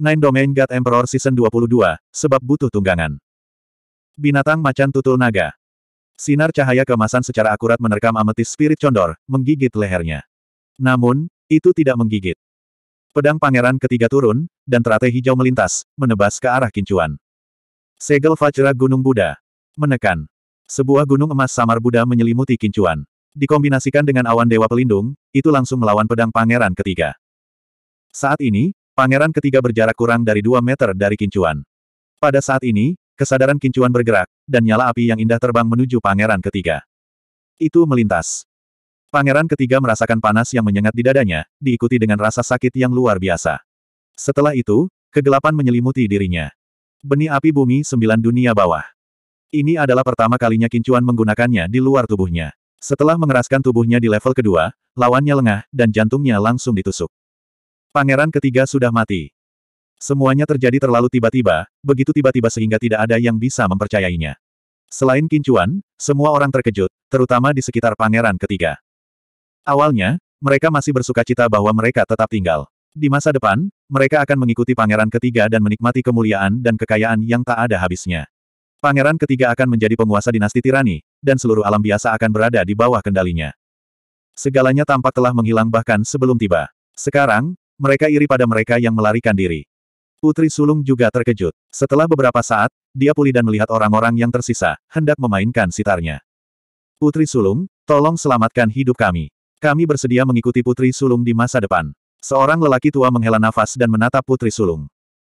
Nine Domain God Emperor Season 22, sebab butuh tunggangan. Binatang Macan Tutul Naga Sinar cahaya kemasan secara akurat menerkam ametis spirit condor, menggigit lehernya. Namun, itu tidak menggigit. Pedang pangeran ketiga turun, dan teratai hijau melintas, menebas ke arah kincuan. Segel Fajra Gunung Buddha. Menekan. Sebuah gunung emas samar Buddha menyelimuti kincuan. Dikombinasikan dengan awan dewa pelindung, itu langsung melawan pedang pangeran ketiga. Saat ini, Pangeran ketiga berjarak kurang dari dua meter dari Kincuan. Pada saat ini, kesadaran Kincuan bergerak, dan nyala api yang indah terbang menuju pangeran ketiga. Itu melintas. Pangeran ketiga merasakan panas yang menyengat di dadanya, diikuti dengan rasa sakit yang luar biasa. Setelah itu, kegelapan menyelimuti dirinya. Benih api bumi sembilan dunia bawah. Ini adalah pertama kalinya Kincuan menggunakannya di luar tubuhnya. Setelah mengeraskan tubuhnya di level kedua, lawannya lengah, dan jantungnya langsung ditusuk. Pangeran ketiga sudah mati. Semuanya terjadi terlalu tiba-tiba, begitu tiba-tiba sehingga tidak ada yang bisa mempercayainya. Selain Kincuan, semua orang terkejut, terutama di sekitar pangeran ketiga. Awalnya, mereka masih bersuka cita bahwa mereka tetap tinggal. Di masa depan, mereka akan mengikuti pangeran ketiga dan menikmati kemuliaan dan kekayaan yang tak ada habisnya. Pangeran ketiga akan menjadi penguasa dinasti tirani, dan seluruh alam biasa akan berada di bawah kendalinya. Segalanya tampak telah menghilang bahkan sebelum tiba. Sekarang, mereka iri pada mereka yang melarikan diri. Putri sulung juga terkejut. Setelah beberapa saat, dia pulih dan melihat orang-orang yang tersisa, hendak memainkan sitarnya. Putri sulung, tolong selamatkan hidup kami. Kami bersedia mengikuti putri sulung di masa depan. Seorang lelaki tua menghela nafas dan menatap putri sulung.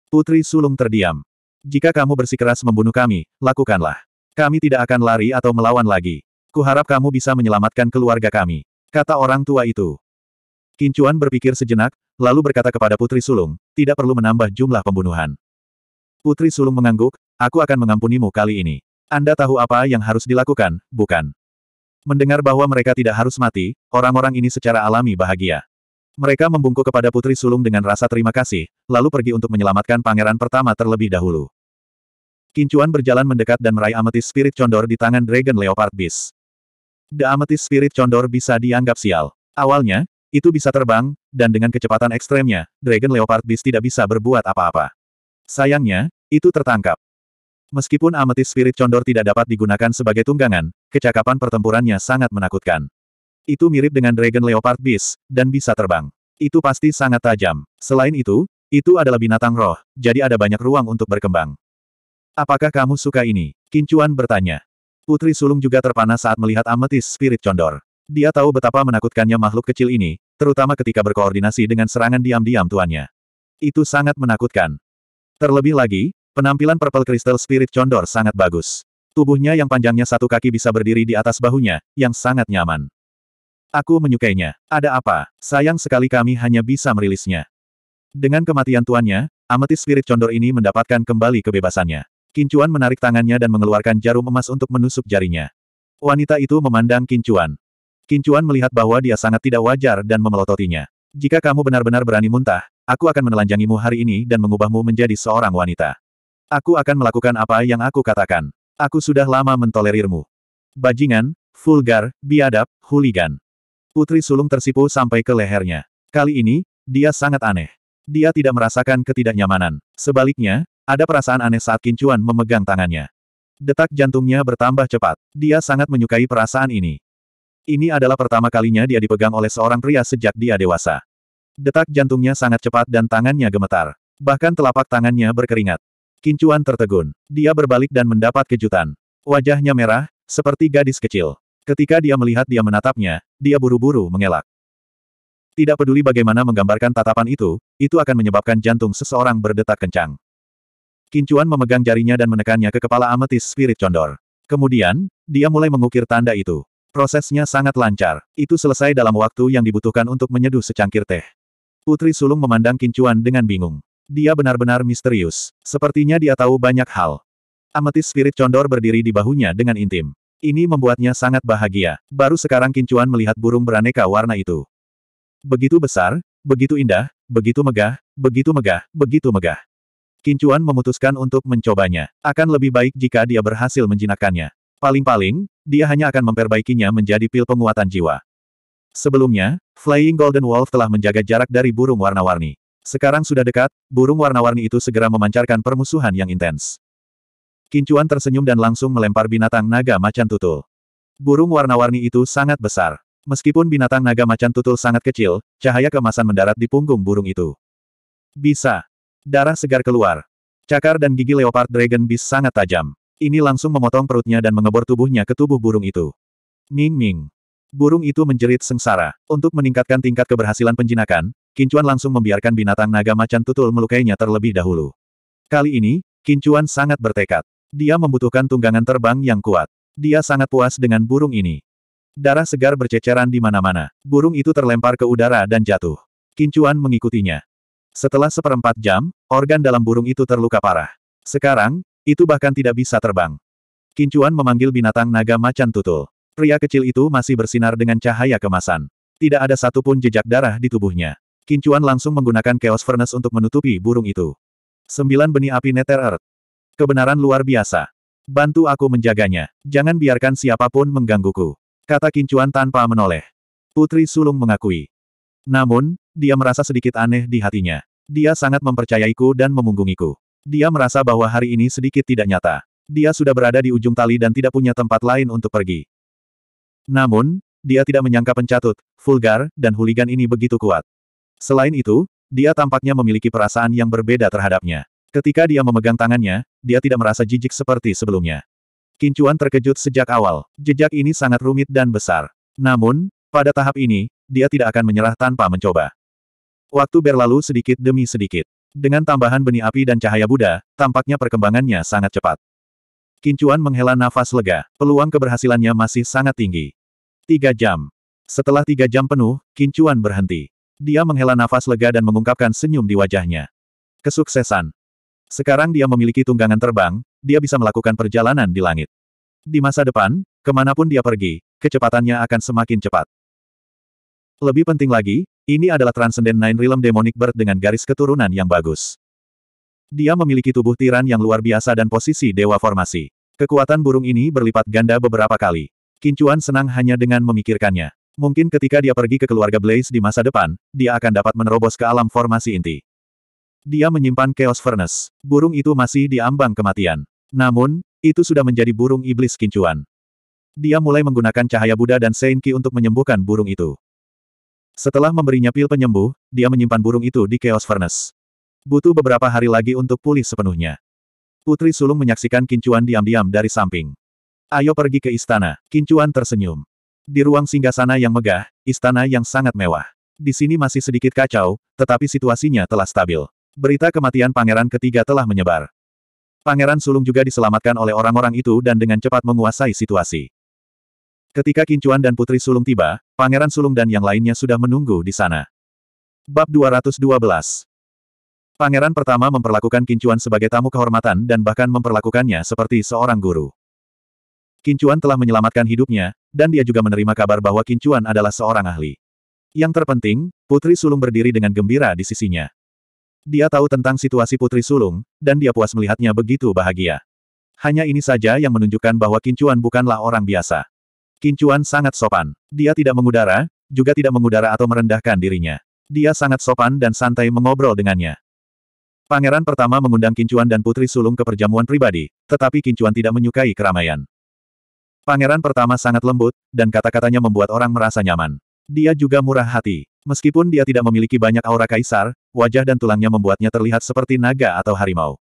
Putri sulung terdiam. Jika kamu bersikeras membunuh kami, lakukanlah. Kami tidak akan lari atau melawan lagi. Kuharap kamu bisa menyelamatkan keluarga kami. Kata orang tua itu. Kincuan berpikir sejenak, lalu berkata kepada Putri Sulung, tidak perlu menambah jumlah pembunuhan. Putri Sulung mengangguk, aku akan mengampunimu kali ini. Anda tahu apa yang harus dilakukan, bukan? Mendengar bahwa mereka tidak harus mati, orang-orang ini secara alami bahagia. Mereka membungkuk kepada Putri Sulung dengan rasa terima kasih, lalu pergi untuk menyelamatkan pangeran pertama terlebih dahulu. Kincuan berjalan mendekat dan meraih ametis spirit condor di tangan Dragon Leopard Beast. The ametis spirit condor bisa dianggap sial. Awalnya, itu bisa terbang, dan dengan kecepatan ekstremnya, Dragon Leopard Beast tidak bisa berbuat apa-apa. Sayangnya, itu tertangkap. Meskipun Amethyst spirit condor tidak dapat digunakan sebagai tunggangan, kecakapan pertempurannya sangat menakutkan. Itu mirip dengan Dragon Leopard Beast, dan bisa terbang. Itu pasti sangat tajam. Selain itu, itu adalah binatang roh, jadi ada banyak ruang untuk berkembang. Apakah kamu suka ini? Kincuan bertanya. Putri sulung juga terpana saat melihat Amethyst spirit condor. Dia tahu betapa menakutkannya makhluk kecil ini, terutama ketika berkoordinasi dengan serangan diam-diam tuannya. Itu sangat menakutkan. Terlebih lagi, penampilan Purple Crystal Spirit Condor sangat bagus. Tubuhnya yang panjangnya satu kaki bisa berdiri di atas bahunya, yang sangat nyaman. Aku menyukainya. Ada apa? Sayang sekali kami hanya bisa merilisnya. Dengan kematian tuannya, ametis spirit condor ini mendapatkan kembali kebebasannya. Kincuan menarik tangannya dan mengeluarkan jarum emas untuk menusuk jarinya. Wanita itu memandang Kincuan. Kincuan melihat bahwa dia sangat tidak wajar dan memelototinya. Jika kamu benar-benar berani muntah, aku akan menelanjangimu hari ini dan mengubahmu menjadi seorang wanita. Aku akan melakukan apa yang aku katakan. Aku sudah lama mentolerirmu. Bajingan, vulgar, biadab, huligan. Putri sulung tersipu sampai ke lehernya. Kali ini, dia sangat aneh. Dia tidak merasakan ketidaknyamanan. Sebaliknya, ada perasaan aneh saat Kincuan memegang tangannya. Detak jantungnya bertambah cepat. Dia sangat menyukai perasaan ini. Ini adalah pertama kalinya dia dipegang oleh seorang pria sejak dia dewasa. Detak jantungnya sangat cepat dan tangannya gemetar. Bahkan telapak tangannya berkeringat. Kincuan tertegun. Dia berbalik dan mendapat kejutan. Wajahnya merah, seperti gadis kecil. Ketika dia melihat dia menatapnya, dia buru-buru mengelak. Tidak peduli bagaimana menggambarkan tatapan itu, itu akan menyebabkan jantung seseorang berdetak kencang. Kincuan memegang jarinya dan menekannya ke kepala ametis spirit condor. Kemudian, dia mulai mengukir tanda itu. Prosesnya sangat lancar. Itu selesai dalam waktu yang dibutuhkan untuk menyeduh secangkir teh. Putri sulung memandang Kincuan dengan bingung. Dia benar-benar misterius. Sepertinya dia tahu banyak hal. Ametis spirit condor berdiri di bahunya dengan intim. Ini membuatnya sangat bahagia. Baru sekarang Kincuan melihat burung beraneka warna itu. Begitu besar, begitu indah, begitu megah, begitu megah, begitu megah. Kincuan memutuskan untuk mencobanya. Akan lebih baik jika dia berhasil menjinakkannya. Paling-paling, dia hanya akan memperbaikinya menjadi pil penguatan jiwa. Sebelumnya, Flying Golden Wolf telah menjaga jarak dari burung warna-warni. Sekarang sudah dekat, burung warna-warni itu segera memancarkan permusuhan yang intens. Kincuan tersenyum dan langsung melempar binatang naga macan tutul. Burung warna-warni itu sangat besar. Meskipun binatang naga macan tutul sangat kecil, cahaya kemasan mendarat di punggung burung itu. Bisa. Darah segar keluar. Cakar dan gigi leopard dragon beast sangat tajam. Ini langsung memotong perutnya dan mengebor tubuhnya ke tubuh burung itu. Ming Ming. Burung itu menjerit sengsara. Untuk meningkatkan tingkat keberhasilan penjinakan, Kincuan langsung membiarkan binatang naga macan tutul melukainya terlebih dahulu. Kali ini, Kincuan sangat bertekad. Dia membutuhkan tunggangan terbang yang kuat. Dia sangat puas dengan burung ini. Darah segar berceceran di mana-mana. Burung itu terlempar ke udara dan jatuh. Kincuan mengikutinya. Setelah seperempat jam, organ dalam burung itu terluka parah. Sekarang, itu bahkan tidak bisa terbang. Kincuan memanggil binatang naga macan tutul. Pria kecil itu masih bersinar dengan cahaya kemasan. Tidak ada satupun jejak darah di tubuhnya. Kincuan langsung menggunakan Chaos Furnace untuk menutupi burung itu. Sembilan benih api Nether Earth. Kebenaran luar biasa. Bantu aku menjaganya. Jangan biarkan siapapun menggangguku. Kata Kincuan tanpa menoleh. Putri Sulung mengakui. Namun, dia merasa sedikit aneh di hatinya. Dia sangat mempercayaiku dan memunggungiku. Dia merasa bahwa hari ini sedikit tidak nyata. Dia sudah berada di ujung tali dan tidak punya tempat lain untuk pergi. Namun, dia tidak menyangka pencatut, vulgar, dan huligan ini begitu kuat. Selain itu, dia tampaknya memiliki perasaan yang berbeda terhadapnya. Ketika dia memegang tangannya, dia tidak merasa jijik seperti sebelumnya. Kincuan terkejut sejak awal. Jejak ini sangat rumit dan besar. Namun, pada tahap ini, dia tidak akan menyerah tanpa mencoba. Waktu berlalu sedikit demi sedikit. Dengan tambahan benih api dan cahaya Buddha, tampaknya perkembangannya sangat cepat. Kincuan menghela nafas lega, peluang keberhasilannya masih sangat tinggi. Tiga jam. Setelah tiga jam penuh, Kincuan berhenti. Dia menghela nafas lega dan mengungkapkan senyum di wajahnya. Kesuksesan. Sekarang dia memiliki tunggangan terbang, dia bisa melakukan perjalanan di langit. Di masa depan, kemanapun dia pergi, kecepatannya akan semakin cepat. Lebih penting lagi, ini adalah Transcendent Nine Realm Demonic Bird dengan garis keturunan yang bagus. Dia memiliki tubuh tiran yang luar biasa dan posisi dewa formasi. Kekuatan burung ini berlipat ganda beberapa kali. Kincuan senang hanya dengan memikirkannya. Mungkin ketika dia pergi ke keluarga Blaze di masa depan, dia akan dapat menerobos ke alam formasi inti. Dia menyimpan Chaos Furnace. Burung itu masih diambang kematian. Namun, itu sudah menjadi burung iblis kincuan. Dia mulai menggunakan cahaya Buddha dan Seinki untuk menyembuhkan burung itu. Setelah memberinya pil penyembuh, dia menyimpan burung itu di Chaos Furnace. Butuh beberapa hari lagi untuk pulih sepenuhnya. Putri sulung menyaksikan Kincuan diam-diam dari samping. Ayo pergi ke istana, Kincuan tersenyum. Di ruang singgasana yang megah, istana yang sangat mewah. Di sini masih sedikit kacau, tetapi situasinya telah stabil. Berita kematian pangeran ketiga telah menyebar. Pangeran sulung juga diselamatkan oleh orang-orang itu dan dengan cepat menguasai situasi. Ketika Kincuan dan Putri Sulung tiba, Pangeran Sulung dan yang lainnya sudah menunggu di sana. Bab 212 Pangeran pertama memperlakukan Kincuan sebagai tamu kehormatan dan bahkan memperlakukannya seperti seorang guru. Kincuan telah menyelamatkan hidupnya, dan dia juga menerima kabar bahwa Kincuan adalah seorang ahli. Yang terpenting, Putri Sulung berdiri dengan gembira di sisinya. Dia tahu tentang situasi Putri Sulung, dan dia puas melihatnya begitu bahagia. Hanya ini saja yang menunjukkan bahwa Kincuan bukanlah orang biasa. Kincuan sangat sopan. Dia tidak mengudara, juga tidak mengudara atau merendahkan dirinya. Dia sangat sopan dan santai mengobrol dengannya. Pangeran pertama mengundang Kincuan dan Putri Sulung ke perjamuan pribadi, tetapi Kincuan tidak menyukai keramaian. Pangeran pertama sangat lembut, dan kata-katanya membuat orang merasa nyaman. Dia juga murah hati. Meskipun dia tidak memiliki banyak aura kaisar, wajah dan tulangnya membuatnya terlihat seperti naga atau harimau.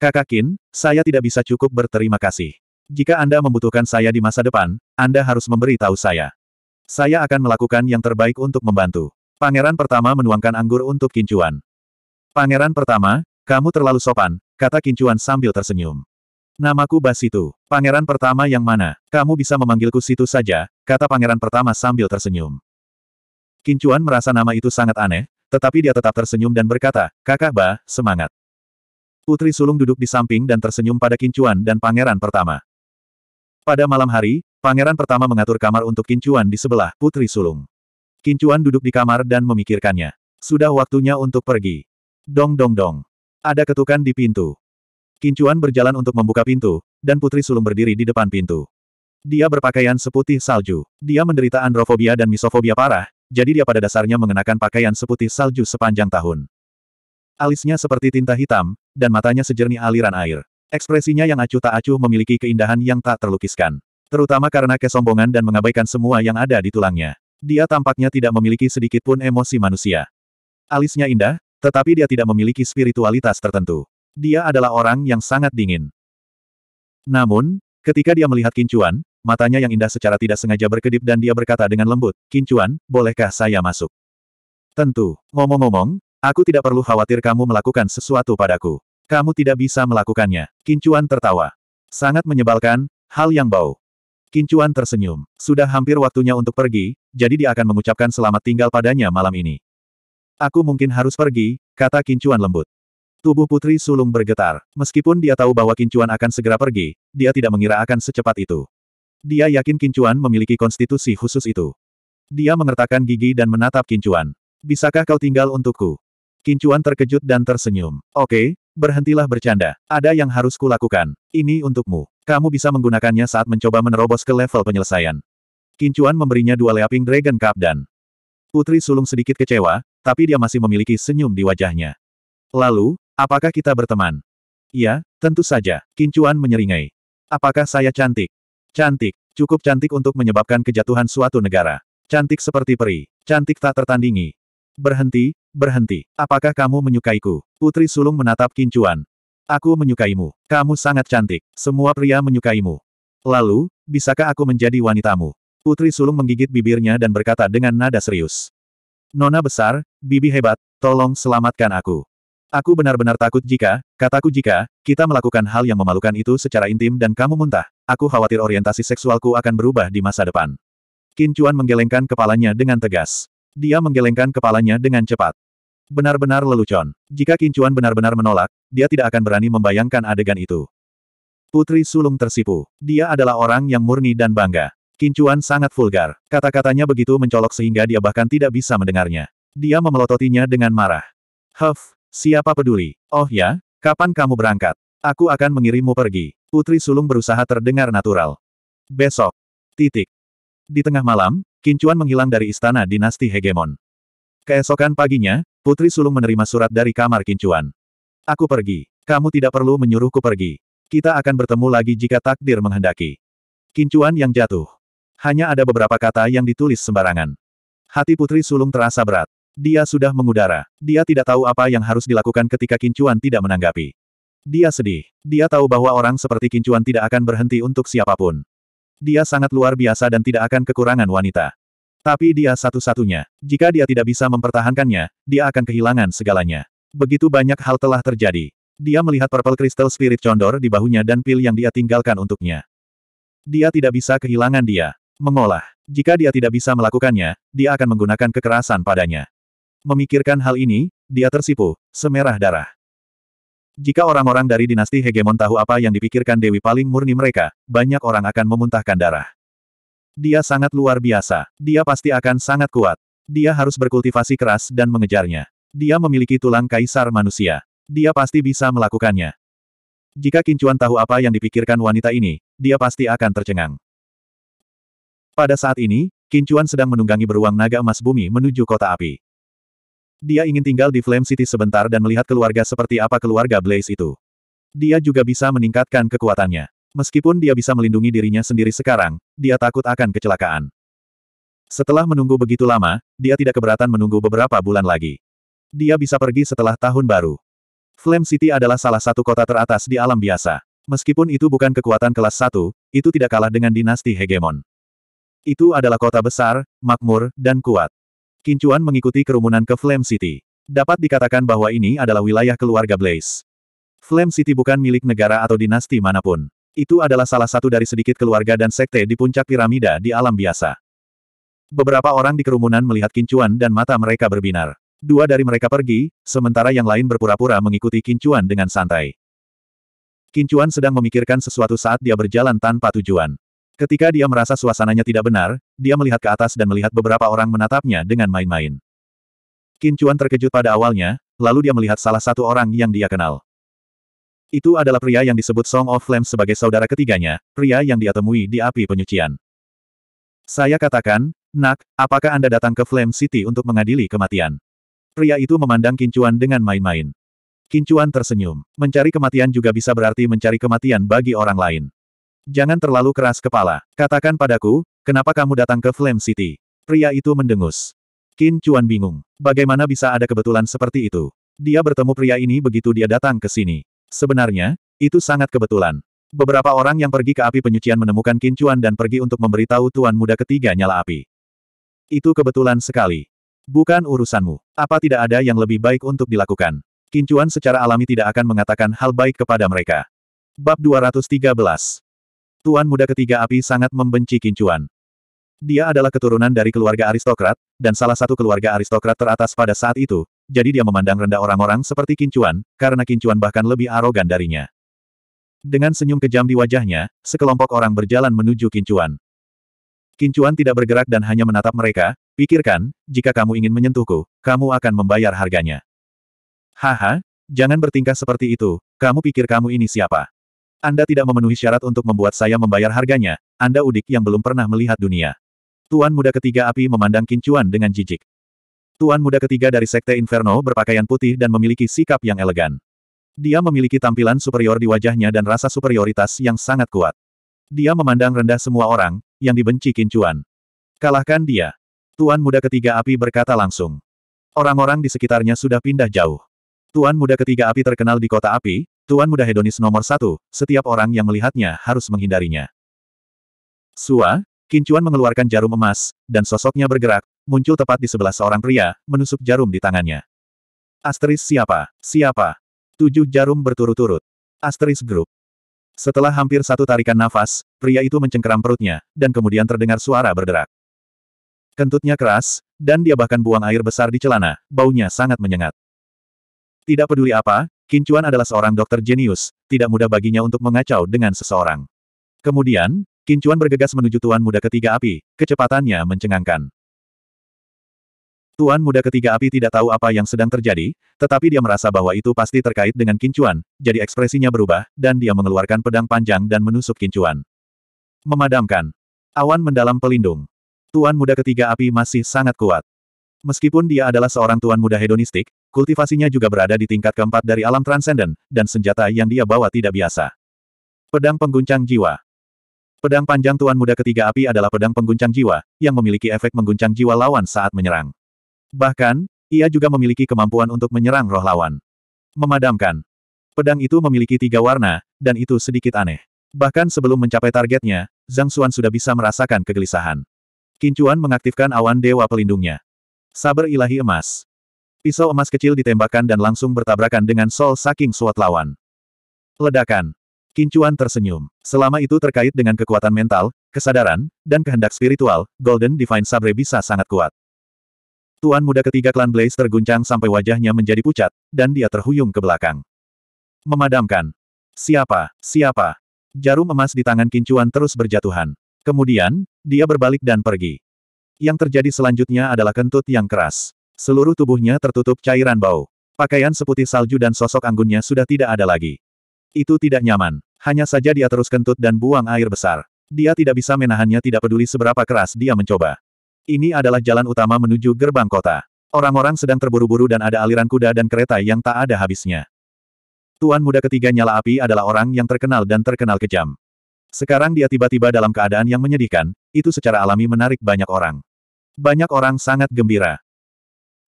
Kakak Kin, saya tidak bisa cukup berterima kasih. Jika Anda membutuhkan saya di masa depan, Anda harus memberi tahu saya. Saya akan melakukan yang terbaik untuk membantu. Pangeran pertama menuangkan anggur untuk Kincuan. Pangeran pertama, kamu terlalu sopan, kata Kincuan sambil tersenyum. Namaku Basitu. Pangeran pertama yang mana? Kamu bisa memanggilku situ saja, kata pangeran pertama sambil tersenyum. Kincuan merasa nama itu sangat aneh, tetapi dia tetap tersenyum dan berkata, kakak Ba, semangat. Putri sulung duduk di samping dan tersenyum pada Kincuan dan pangeran pertama. Pada malam hari, pangeran pertama mengatur kamar untuk Kincuan di sebelah putri sulung. Kincuan duduk di kamar dan memikirkannya. Sudah waktunya untuk pergi. Dong dong dong. Ada ketukan di pintu. Kincuan berjalan untuk membuka pintu, dan putri sulung berdiri di depan pintu. Dia berpakaian seputih salju. Dia menderita androfobia dan misofobia parah, jadi dia pada dasarnya mengenakan pakaian seputih salju sepanjang tahun. Alisnya seperti tinta hitam, dan matanya sejernih aliran air. Ekspresinya yang acuh tak acuh memiliki keindahan yang tak terlukiskan. Terutama karena kesombongan dan mengabaikan semua yang ada di tulangnya. Dia tampaknya tidak memiliki sedikit pun emosi manusia. Alisnya indah, tetapi dia tidak memiliki spiritualitas tertentu. Dia adalah orang yang sangat dingin. Namun, ketika dia melihat kincuan, matanya yang indah secara tidak sengaja berkedip dan dia berkata dengan lembut, Kincuan, bolehkah saya masuk? Tentu, ngomong-ngomong, aku tidak perlu khawatir kamu melakukan sesuatu padaku. Kamu tidak bisa melakukannya. Kincuan tertawa. Sangat menyebalkan, hal yang bau. Kincuan tersenyum. Sudah hampir waktunya untuk pergi, jadi dia akan mengucapkan selamat tinggal padanya malam ini. Aku mungkin harus pergi, kata Kincuan lembut. Tubuh Putri Sulung bergetar. Meskipun dia tahu bahwa Kincuan akan segera pergi, dia tidak mengira akan secepat itu. Dia yakin Kincuan memiliki konstitusi khusus itu. Dia mengertakkan gigi dan menatap Kincuan. Bisakah kau tinggal untukku? Kincuan terkejut dan tersenyum. Oke, Berhentilah bercanda. Ada yang harus kulakukan. Ini untukmu. Kamu bisa menggunakannya saat mencoba menerobos ke level penyelesaian. Kincuan memberinya dua leaping Dragon Cup dan... Putri sulung sedikit kecewa, tapi dia masih memiliki senyum di wajahnya. Lalu, apakah kita berteman? Ya, tentu saja. Kincuan menyeringai. Apakah saya cantik? Cantik. Cukup cantik untuk menyebabkan kejatuhan suatu negara. Cantik seperti peri. Cantik tak tertandingi. Berhenti, berhenti. Apakah kamu menyukaiku? Putri sulung menatap kincuan. Aku menyukaimu. Kamu sangat cantik. Semua pria menyukaimu. Lalu, bisakah aku menjadi wanitamu? Putri sulung menggigit bibirnya dan berkata dengan nada serius. Nona besar, bibi hebat, tolong selamatkan aku. Aku benar-benar takut jika, kataku jika, kita melakukan hal yang memalukan itu secara intim dan kamu muntah. Aku khawatir orientasi seksualku akan berubah di masa depan. Kincuan menggelengkan kepalanya dengan tegas. Dia menggelengkan kepalanya dengan cepat. Benar-benar lelucon. Jika Kincuan benar-benar menolak, dia tidak akan berani membayangkan adegan itu. Putri sulung tersipu. Dia adalah orang yang murni dan bangga. Kincuan sangat vulgar. Kata-katanya begitu mencolok sehingga dia bahkan tidak bisa mendengarnya. Dia memelototinya dengan marah. Huff, siapa peduli? Oh ya, kapan kamu berangkat? Aku akan mengirimmu pergi. Putri sulung berusaha terdengar natural. Besok. Titik. Di tengah malam, Kincuan menghilang dari istana dinasti hegemon. Keesokan paginya, Putri Sulung menerima surat dari kamar Kincuan. Aku pergi. Kamu tidak perlu menyuruhku pergi. Kita akan bertemu lagi jika takdir menghendaki. Kincuan yang jatuh. Hanya ada beberapa kata yang ditulis sembarangan. Hati Putri Sulung terasa berat. Dia sudah mengudara. Dia tidak tahu apa yang harus dilakukan ketika Kincuan tidak menanggapi. Dia sedih. Dia tahu bahwa orang seperti Kincuan tidak akan berhenti untuk siapapun. Dia sangat luar biasa dan tidak akan kekurangan wanita. Tapi dia satu-satunya. Jika dia tidak bisa mempertahankannya, dia akan kehilangan segalanya. Begitu banyak hal telah terjadi. Dia melihat Purple Crystal Spirit condor di bahunya dan pil yang dia tinggalkan untuknya. Dia tidak bisa kehilangan dia. Mengolah. Jika dia tidak bisa melakukannya, dia akan menggunakan kekerasan padanya. Memikirkan hal ini, dia tersipu, semerah darah. Jika orang-orang dari dinasti hegemon tahu apa yang dipikirkan Dewi paling murni mereka, banyak orang akan memuntahkan darah. Dia sangat luar biasa. Dia pasti akan sangat kuat. Dia harus berkultivasi keras dan mengejarnya. Dia memiliki tulang kaisar manusia. Dia pasti bisa melakukannya. Jika Kincuan tahu apa yang dipikirkan wanita ini, dia pasti akan tercengang. Pada saat ini, Kincuan sedang menunggangi beruang naga emas bumi menuju kota api. Dia ingin tinggal di Flame City sebentar dan melihat keluarga seperti apa keluarga Blaze itu. Dia juga bisa meningkatkan kekuatannya. Meskipun dia bisa melindungi dirinya sendiri sekarang, dia takut akan kecelakaan. Setelah menunggu begitu lama, dia tidak keberatan menunggu beberapa bulan lagi. Dia bisa pergi setelah tahun baru. Flame City adalah salah satu kota teratas di alam biasa. Meskipun itu bukan kekuatan kelas 1, itu tidak kalah dengan dinasti hegemon. Itu adalah kota besar, makmur, dan kuat. Kincuan mengikuti kerumunan ke Flame City. Dapat dikatakan bahwa ini adalah wilayah keluarga Blaze. Flame City bukan milik negara atau dinasti manapun. Itu adalah salah satu dari sedikit keluarga dan sekte di puncak piramida di alam biasa. Beberapa orang di kerumunan melihat Kincuan dan mata mereka berbinar. Dua dari mereka pergi, sementara yang lain berpura-pura mengikuti Kincuan dengan santai. Kincuan sedang memikirkan sesuatu saat dia berjalan tanpa tujuan. Ketika dia merasa suasananya tidak benar, dia melihat ke atas dan melihat beberapa orang menatapnya dengan main-main. Kincuan terkejut pada awalnya, lalu dia melihat salah satu orang yang dia kenal. Itu adalah pria yang disebut Song of Flame sebagai saudara ketiganya, pria yang dia temui di api penyucian. Saya katakan, Nak, apakah Anda datang ke Flame City untuk mengadili kematian? Pria itu memandang Kincuan dengan main-main. Kincuan tersenyum. Mencari kematian juga bisa berarti mencari kematian bagi orang lain. Jangan terlalu keras kepala. Katakan padaku, kenapa kamu datang ke Flame City? Pria itu mendengus. Qin Chuan bingung. Bagaimana bisa ada kebetulan seperti itu? Dia bertemu pria ini begitu dia datang ke sini. Sebenarnya, itu sangat kebetulan. Beberapa orang yang pergi ke api penyucian menemukan Qin Chuan dan pergi untuk memberitahu Tuan Muda ketiga nyala api. Itu kebetulan sekali. Bukan urusanmu. Apa tidak ada yang lebih baik untuk dilakukan? Qin Chuan secara alami tidak akan mengatakan hal baik kepada mereka. Bab 213 Tuan muda ketiga api sangat membenci Kincuan. Dia adalah keturunan dari keluarga aristokrat, dan salah satu keluarga aristokrat teratas pada saat itu, jadi dia memandang rendah orang-orang seperti Kincuan, karena Kincuan bahkan lebih arogan darinya. Dengan senyum kejam di wajahnya, sekelompok orang berjalan menuju Kincuan. Kincuan tidak bergerak dan hanya menatap mereka, pikirkan, jika kamu ingin menyentuhku, kamu akan membayar harganya. Haha, jangan bertingkah seperti itu, kamu pikir kamu ini siapa? Anda tidak memenuhi syarat untuk membuat saya membayar harganya, Anda udik yang belum pernah melihat dunia. Tuan muda ketiga api memandang Kincuan dengan jijik. Tuan muda ketiga dari Sekte Inferno berpakaian putih dan memiliki sikap yang elegan. Dia memiliki tampilan superior di wajahnya dan rasa superioritas yang sangat kuat. Dia memandang rendah semua orang, yang dibenci Kincuan. Kalahkan dia. Tuan muda ketiga api berkata langsung. Orang-orang di sekitarnya sudah pindah jauh. Tuan muda ketiga api terkenal di kota api, Tuan muda hedonis nomor satu, setiap orang yang melihatnya harus menghindarinya. Sua, Kincuan mengeluarkan jarum emas, dan sosoknya bergerak, muncul tepat di sebelah seorang pria, menusuk jarum di tangannya. Asteris siapa? Siapa? Tujuh jarum berturut-turut. Asteris grup. Setelah hampir satu tarikan nafas, pria itu mencengkeram perutnya, dan kemudian terdengar suara berderak. Kentutnya keras, dan dia bahkan buang air besar di celana, baunya sangat menyengat. Tidak peduli apa, Kincuan adalah seorang dokter jenius, tidak mudah baginya untuk mengacau dengan seseorang. Kemudian, Kincuan bergegas menuju Tuan Muda Ketiga Api, kecepatannya mencengangkan. Tuan Muda Ketiga Api tidak tahu apa yang sedang terjadi, tetapi dia merasa bahwa itu pasti terkait dengan Kincuan, jadi ekspresinya berubah, dan dia mengeluarkan pedang panjang dan menusuk Kincuan. Memadamkan. Awan mendalam pelindung. Tuan Muda Ketiga Api masih sangat kuat. Meskipun dia adalah seorang tuan muda hedonistik, kultivasinya juga berada di tingkat keempat dari alam transenden, dan senjata yang dia bawa tidak biasa. Pedang Pengguncang Jiwa Pedang panjang Tuan Muda Ketiga Api adalah pedang pengguncang jiwa, yang memiliki efek mengguncang jiwa lawan saat menyerang. Bahkan, ia juga memiliki kemampuan untuk menyerang roh lawan. Memadamkan. Pedang itu memiliki tiga warna, dan itu sedikit aneh. Bahkan sebelum mencapai targetnya, Zhang Xuan sudah bisa merasakan kegelisahan. Kincuan mengaktifkan awan dewa pelindungnya. Saber ilahi emas. Pisau emas kecil ditembakkan dan langsung bertabrakan dengan sol saking suat lawan. Ledakan. Kincuan tersenyum. Selama itu terkait dengan kekuatan mental, kesadaran, dan kehendak spiritual, Golden Divine Sabre bisa sangat kuat. Tuan muda ketiga klan Blaze terguncang sampai wajahnya menjadi pucat, dan dia terhuyung ke belakang. Memadamkan. Siapa? Siapa? Jarum emas di tangan Kincuan terus berjatuhan. Kemudian, dia berbalik dan pergi. Yang terjadi selanjutnya adalah kentut yang keras. Seluruh tubuhnya tertutup cairan bau. Pakaian seputih salju dan sosok anggunnya sudah tidak ada lagi. Itu tidak nyaman. Hanya saja dia terus kentut dan buang air besar. Dia tidak bisa menahannya tidak peduli seberapa keras dia mencoba. Ini adalah jalan utama menuju gerbang kota. Orang-orang sedang terburu-buru dan ada aliran kuda dan kereta yang tak ada habisnya. Tuan muda ketiga nyala api adalah orang yang terkenal dan terkenal kejam. Sekarang dia tiba-tiba dalam keadaan yang menyedihkan, itu secara alami menarik banyak orang. Banyak orang sangat gembira.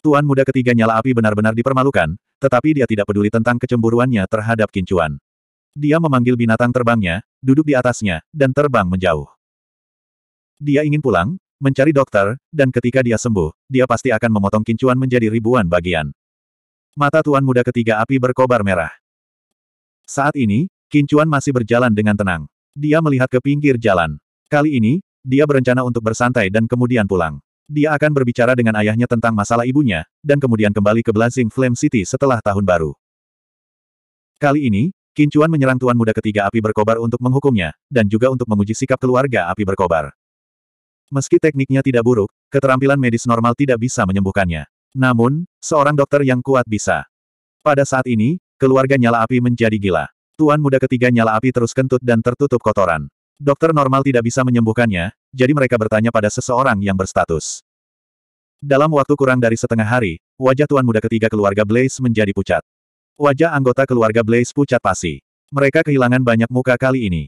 Tuan muda ketiga nyala api benar-benar dipermalukan, tetapi dia tidak peduli tentang kecemburuannya terhadap kincuan. Dia memanggil binatang terbangnya, duduk di atasnya, dan terbang menjauh. Dia ingin pulang, mencari dokter, dan ketika dia sembuh, dia pasti akan memotong kincuan menjadi ribuan bagian. Mata tuan muda ketiga api berkobar merah. Saat ini, kincuan masih berjalan dengan tenang. Dia melihat ke pinggir jalan. Kali ini, dia berencana untuk bersantai dan kemudian pulang. Dia akan berbicara dengan ayahnya tentang masalah ibunya, dan kemudian kembali ke Blazing Flame City setelah tahun baru. Kali ini, Kincuan menyerang tuan muda ketiga api berkobar untuk menghukumnya, dan juga untuk menguji sikap keluarga api berkobar. Meski tekniknya tidak buruk, keterampilan medis normal tidak bisa menyembuhkannya. Namun, seorang dokter yang kuat bisa. Pada saat ini, keluarga nyala api menjadi gila. Tuan muda ketiga nyala api terus kentut dan tertutup kotoran. Dokter normal tidak bisa menyembuhkannya, jadi mereka bertanya pada seseorang yang berstatus. Dalam waktu kurang dari setengah hari, wajah tuan muda ketiga keluarga Blaze menjadi pucat. Wajah anggota keluarga Blaze pucat pasti. Mereka kehilangan banyak muka kali ini.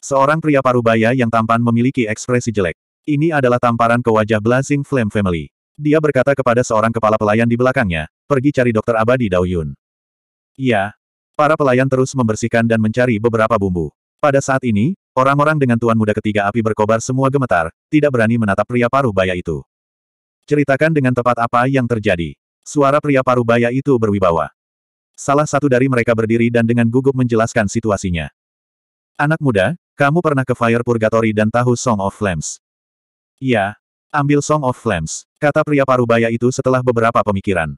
Seorang pria parubaya yang tampan memiliki ekspresi jelek. Ini adalah tamparan ke wajah Blazing Flame Family. Dia berkata kepada seorang kepala pelayan di belakangnya, pergi cari dokter abadi Daoyun. Ya, Para pelayan terus membersihkan dan mencari beberapa bumbu. Pada saat ini, Orang-orang dengan tuan muda ketiga api berkobar semua gemetar, tidak berani menatap pria paruh baya itu. Ceritakan dengan tepat apa yang terjadi. Suara pria paruh baya itu berwibawa. Salah satu dari mereka berdiri dan dengan gugup menjelaskan situasinya. Anak muda, kamu pernah ke Fire Purgatory dan tahu Song of Flames? Ya, ambil Song of Flames, kata pria paruh baya itu setelah beberapa pemikiran.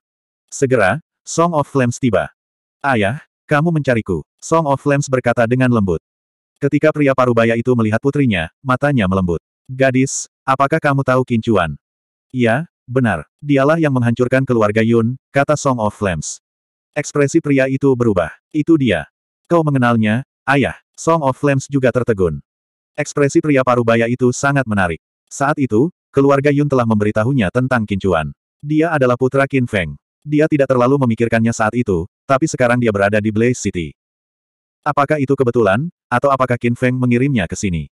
Segera, Song of Flames tiba. Ayah, kamu mencariku, Song of Flames berkata dengan lembut. Ketika pria parubaya itu melihat putrinya, matanya melembut. Gadis, apakah kamu tahu Kincuan? Iya, benar. Dialah yang menghancurkan keluarga Yun, kata Song of Flames. Ekspresi pria itu berubah. Itu dia. Kau mengenalnya, ayah. Song of Flames juga tertegun. Ekspresi pria parubaya itu sangat menarik. Saat itu, keluarga Yun telah memberitahunya tentang Kincuan. Dia adalah putra Qin Feng. Dia tidak terlalu memikirkannya saat itu, tapi sekarang dia berada di Blaze City. Apakah itu kebetulan, atau apakah Qin Feng mengirimnya ke sini?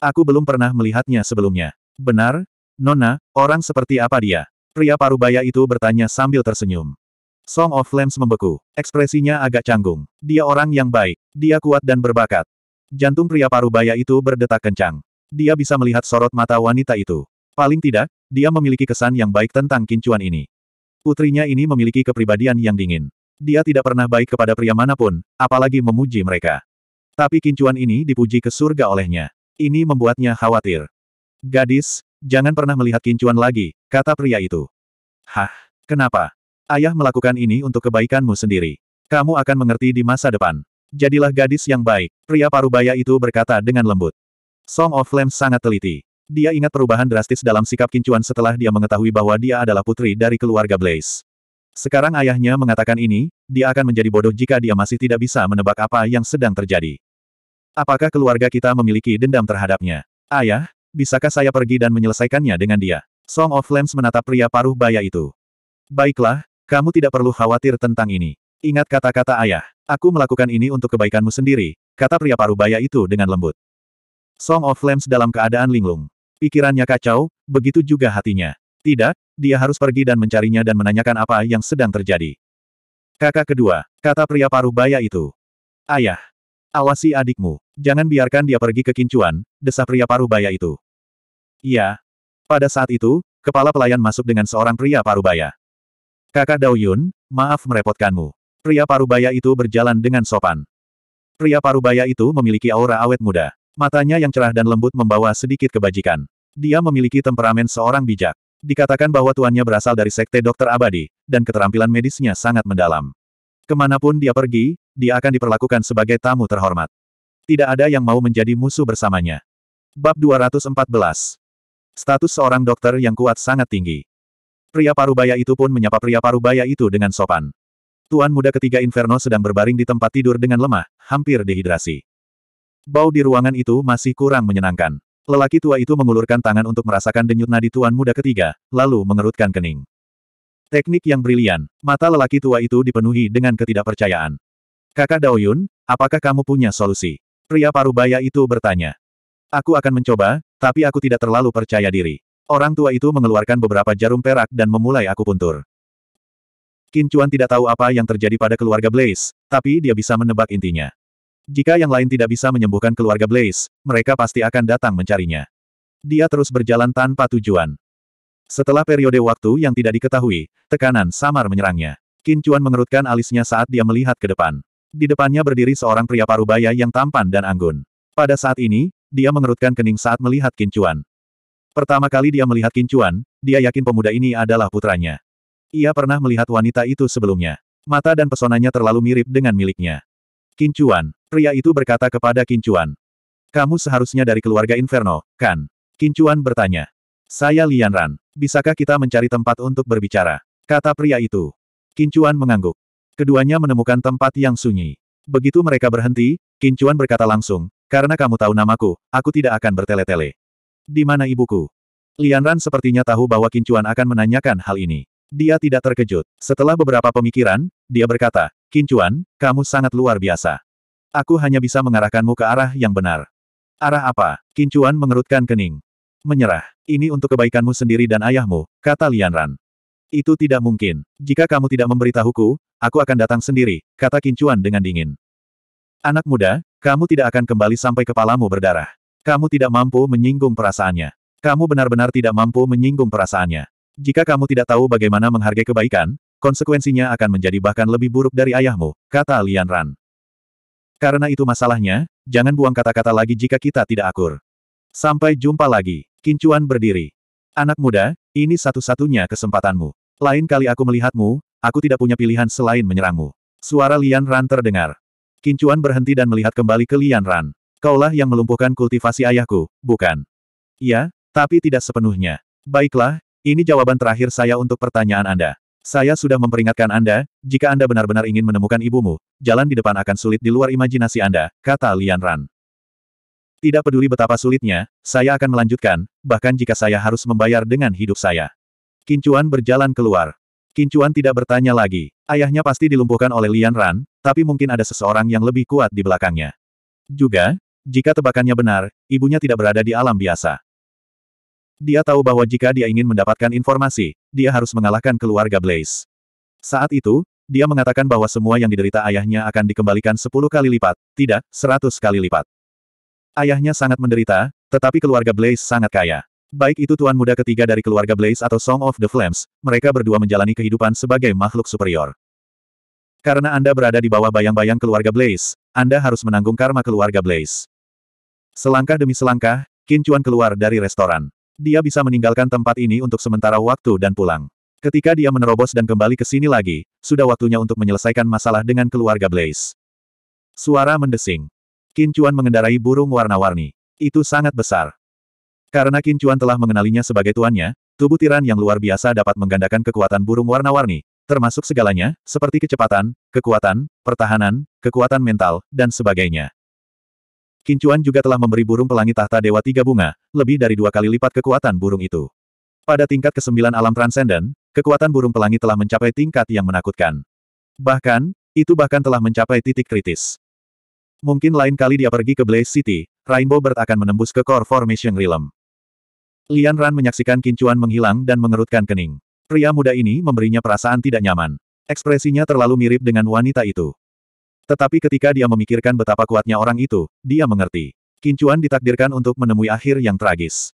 Aku belum pernah melihatnya sebelumnya. Benar, Nona, orang seperti apa dia? Pria parubaya itu bertanya sambil tersenyum. Song of Flames membeku. Ekspresinya agak canggung. Dia orang yang baik. Dia kuat dan berbakat. Jantung pria parubaya itu berdetak kencang. Dia bisa melihat sorot mata wanita itu. Paling tidak, dia memiliki kesan yang baik tentang kincuan ini. Putrinya ini memiliki kepribadian yang dingin. Dia tidak pernah baik kepada pria manapun, apalagi memuji mereka. Tapi kincuan ini dipuji ke surga olehnya. Ini membuatnya khawatir. Gadis, jangan pernah melihat kincuan lagi, kata pria itu. Hah, kenapa? Ayah melakukan ini untuk kebaikanmu sendiri. Kamu akan mengerti di masa depan. Jadilah gadis yang baik, pria parubaya itu berkata dengan lembut. Song of Flames sangat teliti. Dia ingat perubahan drastis dalam sikap kincuan setelah dia mengetahui bahwa dia adalah putri dari keluarga Blaze. Sekarang ayahnya mengatakan ini, dia akan menjadi bodoh jika dia masih tidak bisa menebak apa yang sedang terjadi. Apakah keluarga kita memiliki dendam terhadapnya? Ayah, bisakah saya pergi dan menyelesaikannya dengan dia? Song of Flames menatap pria paruh baya itu. Baiklah, kamu tidak perlu khawatir tentang ini. Ingat kata-kata ayah, aku melakukan ini untuk kebaikanmu sendiri, kata pria paruh baya itu dengan lembut. Song of Flames dalam keadaan linglung. Pikirannya kacau, begitu juga hatinya. Tidak, dia harus pergi dan mencarinya dan menanyakan apa yang sedang terjadi. Kakak kedua, kata pria paruh baya itu. Ayah, awasi adikmu. Jangan biarkan dia pergi ke kincuan, desa pria paruh baya itu. Iya. Pada saat itu, kepala pelayan masuk dengan seorang pria paruh baya. Kakak Daoyun, maaf merepotkanmu. Pria paruh baya itu berjalan dengan sopan. Pria paruh baya itu memiliki aura awet muda. Matanya yang cerah dan lembut membawa sedikit kebajikan. Dia memiliki temperamen seorang bijak. Dikatakan bahwa tuannya berasal dari sekte dokter abadi, dan keterampilan medisnya sangat mendalam. Kemanapun dia pergi, dia akan diperlakukan sebagai tamu terhormat. Tidak ada yang mau menjadi musuh bersamanya. Bab 214 Status seorang dokter yang kuat sangat tinggi. Pria parubaya itu pun menyapa pria parubaya itu dengan sopan. Tuan muda ketiga Inferno sedang berbaring di tempat tidur dengan lemah, hampir dehidrasi. Bau di ruangan itu masih kurang menyenangkan. Lelaki tua itu mengulurkan tangan untuk merasakan denyut nadi tuan muda ketiga, lalu mengerutkan kening. Teknik yang brilian, mata lelaki tua itu dipenuhi dengan ketidakpercayaan. Kakak Daoyun, apakah kamu punya solusi? Pria parubaya itu bertanya. Aku akan mencoba, tapi aku tidak terlalu percaya diri. Orang tua itu mengeluarkan beberapa jarum perak dan memulai aku puntur. Kincuan tidak tahu apa yang terjadi pada keluarga Blaze, tapi dia bisa menebak intinya. Jika yang lain tidak bisa menyembuhkan keluarga Blaze, mereka pasti akan datang mencarinya. Dia terus berjalan tanpa tujuan. Setelah periode waktu yang tidak diketahui, tekanan samar menyerangnya. Kincuan mengerutkan alisnya saat dia melihat ke depan. Di depannya berdiri seorang pria parubaya yang tampan dan anggun. Pada saat ini, dia mengerutkan kening saat melihat Kincuan. Pertama kali dia melihat Kincuan, dia yakin pemuda ini adalah putranya. Ia pernah melihat wanita itu sebelumnya. Mata dan pesonanya terlalu mirip dengan miliknya. Kincuan. Pria itu berkata kepada Kincuan. Kamu seharusnya dari keluarga Inferno, kan? Kincuan bertanya. Saya Lian Ran. Bisakah kita mencari tempat untuk berbicara? Kata pria itu. Kincuan mengangguk. Keduanya menemukan tempat yang sunyi. Begitu mereka berhenti, Kincuan berkata langsung, karena kamu tahu namaku, aku tidak akan bertele-tele. Di mana ibuku? Lian Ran sepertinya tahu bahwa Kincuan akan menanyakan hal ini. Dia tidak terkejut. Setelah beberapa pemikiran, dia berkata, Kincuan, kamu sangat luar biasa. Aku hanya bisa mengarahkanmu ke arah yang benar. Arah apa? Kincuan mengerutkan kening. Menyerah. Ini untuk kebaikanmu sendiri dan ayahmu, kata Ran. Itu tidak mungkin. Jika kamu tidak memberitahuku, aku akan datang sendiri, kata Kincuan dengan dingin. Anak muda, kamu tidak akan kembali sampai kepalamu berdarah. Kamu tidak mampu menyinggung perasaannya. Kamu benar-benar tidak mampu menyinggung perasaannya. Jika kamu tidak tahu bagaimana menghargai kebaikan, konsekuensinya akan menjadi bahkan lebih buruk dari ayahmu, kata Lian Ran. Karena itu masalahnya, jangan buang kata-kata lagi jika kita tidak akur. Sampai jumpa lagi, Kincuan berdiri. Anak muda, ini satu-satunya kesempatanmu. Lain kali aku melihatmu, aku tidak punya pilihan selain menyerangmu. Suara Lian Ran terdengar. Kincuan berhenti dan melihat kembali ke Lian Ran. Kaulah yang melumpuhkan kultivasi ayahku, bukan? Ya, tapi tidak sepenuhnya. Baiklah, ini jawaban terakhir saya untuk pertanyaan Anda. Saya sudah memperingatkan Anda, jika Anda benar-benar ingin menemukan ibumu, jalan di depan akan sulit di luar imajinasi Anda, kata Lian Ran. Tidak peduli betapa sulitnya, saya akan melanjutkan, bahkan jika saya harus membayar dengan hidup saya. Kincuan berjalan keluar. Kincuan tidak bertanya lagi. Ayahnya pasti dilumpuhkan oleh Lian Ran, tapi mungkin ada seseorang yang lebih kuat di belakangnya. Juga, jika tebakannya benar, ibunya tidak berada di alam biasa. Dia tahu bahwa jika dia ingin mendapatkan informasi, dia harus mengalahkan keluarga Blaze. Saat itu, dia mengatakan bahwa semua yang diderita ayahnya akan dikembalikan 10 kali lipat, tidak, 100 kali lipat. Ayahnya sangat menderita, tetapi keluarga Blaze sangat kaya. Baik itu tuan muda ketiga dari keluarga Blaze atau Song of the Flames, mereka berdua menjalani kehidupan sebagai makhluk superior. Karena Anda berada di bawah bayang-bayang keluarga Blaze, Anda harus menanggung karma keluarga Blaze. Selangkah demi selangkah, Kincuan keluar dari restoran. Dia bisa meninggalkan tempat ini untuk sementara waktu dan pulang. Ketika dia menerobos dan kembali ke sini lagi, sudah waktunya untuk menyelesaikan masalah dengan keluarga Blaze. Suara mendesing. Kincuan mengendarai burung warna-warni. Itu sangat besar. Karena Kincuan telah mengenalinya sebagai tuannya, tubuh tiran yang luar biasa dapat menggandakan kekuatan burung warna-warni, termasuk segalanya, seperti kecepatan, kekuatan, pertahanan, kekuatan mental, dan sebagainya. Kincuan juga telah memberi burung pelangi tahta dewa tiga bunga, lebih dari dua kali lipat kekuatan burung itu. Pada tingkat kesembilan alam transenden, kekuatan burung pelangi telah mencapai tingkat yang menakutkan. Bahkan, itu bahkan telah mencapai titik kritis. Mungkin lain kali dia pergi ke Blaze City, Rainbow Bird akan menembus ke Core Formation Realm. Lian Ran menyaksikan Kincuan menghilang dan mengerutkan kening. Pria muda ini memberinya perasaan tidak nyaman. Ekspresinya terlalu mirip dengan wanita itu. Tetapi ketika dia memikirkan betapa kuatnya orang itu, dia mengerti. Kincuan ditakdirkan untuk menemui akhir yang tragis.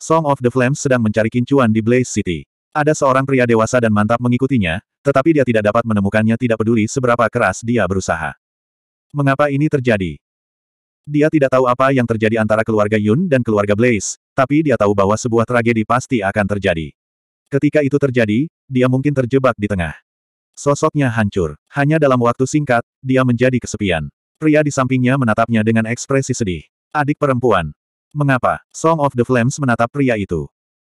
Song of the Flames sedang mencari kincuan di Blaze City. Ada seorang pria dewasa dan mantap mengikutinya, tetapi dia tidak dapat menemukannya tidak peduli seberapa keras dia berusaha. Mengapa ini terjadi? Dia tidak tahu apa yang terjadi antara keluarga Yun dan keluarga Blaze, tapi dia tahu bahwa sebuah tragedi pasti akan terjadi. Ketika itu terjadi, dia mungkin terjebak di tengah. Sosoknya hancur. Hanya dalam waktu singkat, dia menjadi kesepian. Pria di sampingnya menatapnya dengan ekspresi sedih. Adik perempuan. Mengapa? Song of the Flames menatap pria itu.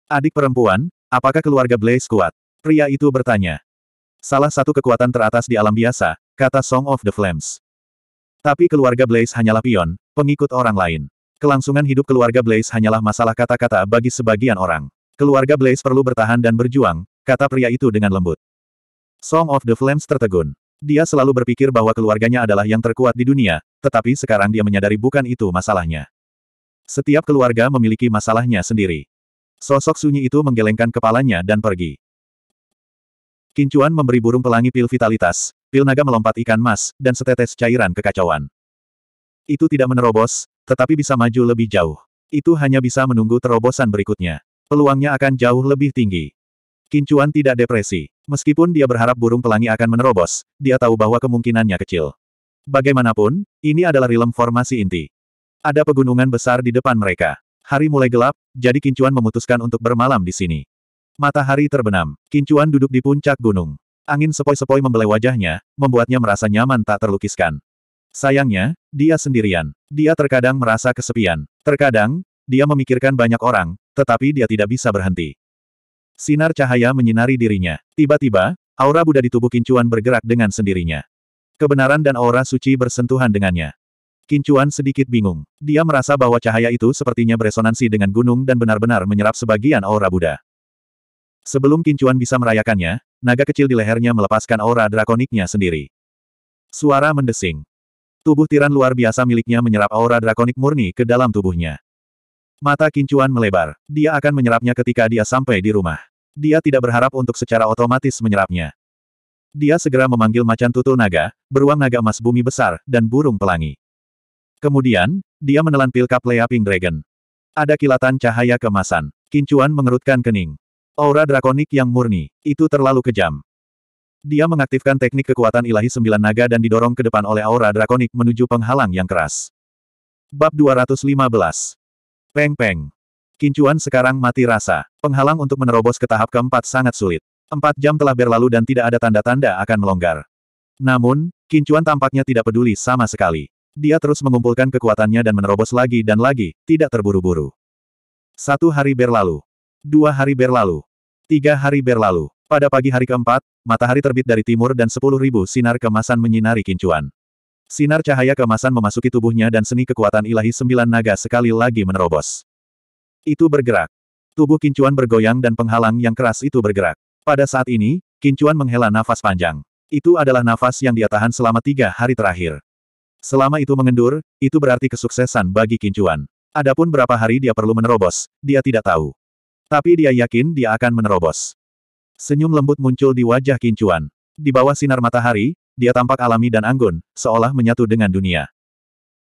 Adik perempuan, apakah keluarga Blaze kuat? Pria itu bertanya. Salah satu kekuatan teratas di alam biasa, kata Song of the Flames. Tapi keluarga Blaze hanyalah pion, pengikut orang lain. Kelangsungan hidup keluarga Blaze hanyalah masalah kata-kata bagi sebagian orang. Keluarga Blaze perlu bertahan dan berjuang, kata pria itu dengan lembut. Song of the Flames tertegun. Dia selalu berpikir bahwa keluarganya adalah yang terkuat di dunia, tetapi sekarang dia menyadari bukan itu masalahnya. Setiap keluarga memiliki masalahnya sendiri. Sosok sunyi itu menggelengkan kepalanya dan pergi. Kincuan memberi burung pelangi pil vitalitas, pil naga melompat ikan mas, dan setetes cairan kekacauan. Itu tidak menerobos, tetapi bisa maju lebih jauh. Itu hanya bisa menunggu terobosan berikutnya. Peluangnya akan jauh lebih tinggi. Kincuan tidak depresi. Meskipun dia berharap burung pelangi akan menerobos, dia tahu bahwa kemungkinannya kecil. Bagaimanapun, ini adalah rilem formasi inti. Ada pegunungan besar di depan mereka. Hari mulai gelap, jadi Kincuan memutuskan untuk bermalam di sini. Matahari terbenam, Kincuan duduk di puncak gunung. Angin sepoi-sepoi membelai wajahnya, membuatnya merasa nyaman tak terlukiskan. Sayangnya, dia sendirian. Dia terkadang merasa kesepian. Terkadang, dia memikirkan banyak orang, tetapi dia tidak bisa berhenti. Sinar cahaya menyinari dirinya. Tiba-tiba, aura Buddha di tubuh Kincuan bergerak dengan sendirinya. Kebenaran dan aura suci bersentuhan dengannya. Kincuan sedikit bingung. Dia merasa bahwa cahaya itu sepertinya beresonansi dengan gunung dan benar-benar menyerap sebagian aura Buddha. Sebelum Kincuan bisa merayakannya, naga kecil di lehernya melepaskan aura drakoniknya sendiri. Suara mendesing. Tubuh tiran luar biasa miliknya menyerap aura drakonik murni ke dalam tubuhnya. Mata Kincuan melebar. Dia akan menyerapnya ketika dia sampai di rumah. Dia tidak berharap untuk secara otomatis menyerapnya. Dia segera memanggil macan tutul naga, beruang naga emas bumi besar, dan burung pelangi. Kemudian, dia menelan pil Kaplea Leaping Dragon. Ada kilatan cahaya kemasan. Kincuan mengerutkan kening. Aura drakonik yang murni, itu terlalu kejam. Dia mengaktifkan teknik kekuatan ilahi sembilan naga dan didorong ke depan oleh aura drakonik menuju penghalang yang keras. Bab 215 Peng Peng Kincuan sekarang mati rasa. Penghalang untuk menerobos ke tahap keempat sangat sulit. Empat jam telah berlalu dan tidak ada tanda-tanda akan melonggar. Namun, Kincuan tampaknya tidak peduli sama sekali. Dia terus mengumpulkan kekuatannya dan menerobos lagi dan lagi, tidak terburu-buru. Satu hari berlalu. Dua hari berlalu. Tiga hari berlalu. Pada pagi hari keempat, matahari terbit dari timur dan sepuluh ribu sinar kemasan menyinari kincuan. Sinar cahaya kemasan memasuki tubuhnya dan seni kekuatan ilahi sembilan naga sekali lagi menerobos. Itu bergerak. Tubuh Kincuan bergoyang dan penghalang yang keras itu bergerak. Pada saat ini, Kincuan menghela nafas panjang. Itu adalah nafas yang dia tahan selama tiga hari terakhir. Selama itu mengendur, itu berarti kesuksesan bagi Kincuan. Adapun berapa hari dia perlu menerobos, dia tidak tahu. Tapi dia yakin dia akan menerobos. Senyum lembut muncul di wajah Kincuan. Di bawah sinar matahari, dia tampak alami dan anggun, seolah menyatu dengan dunia.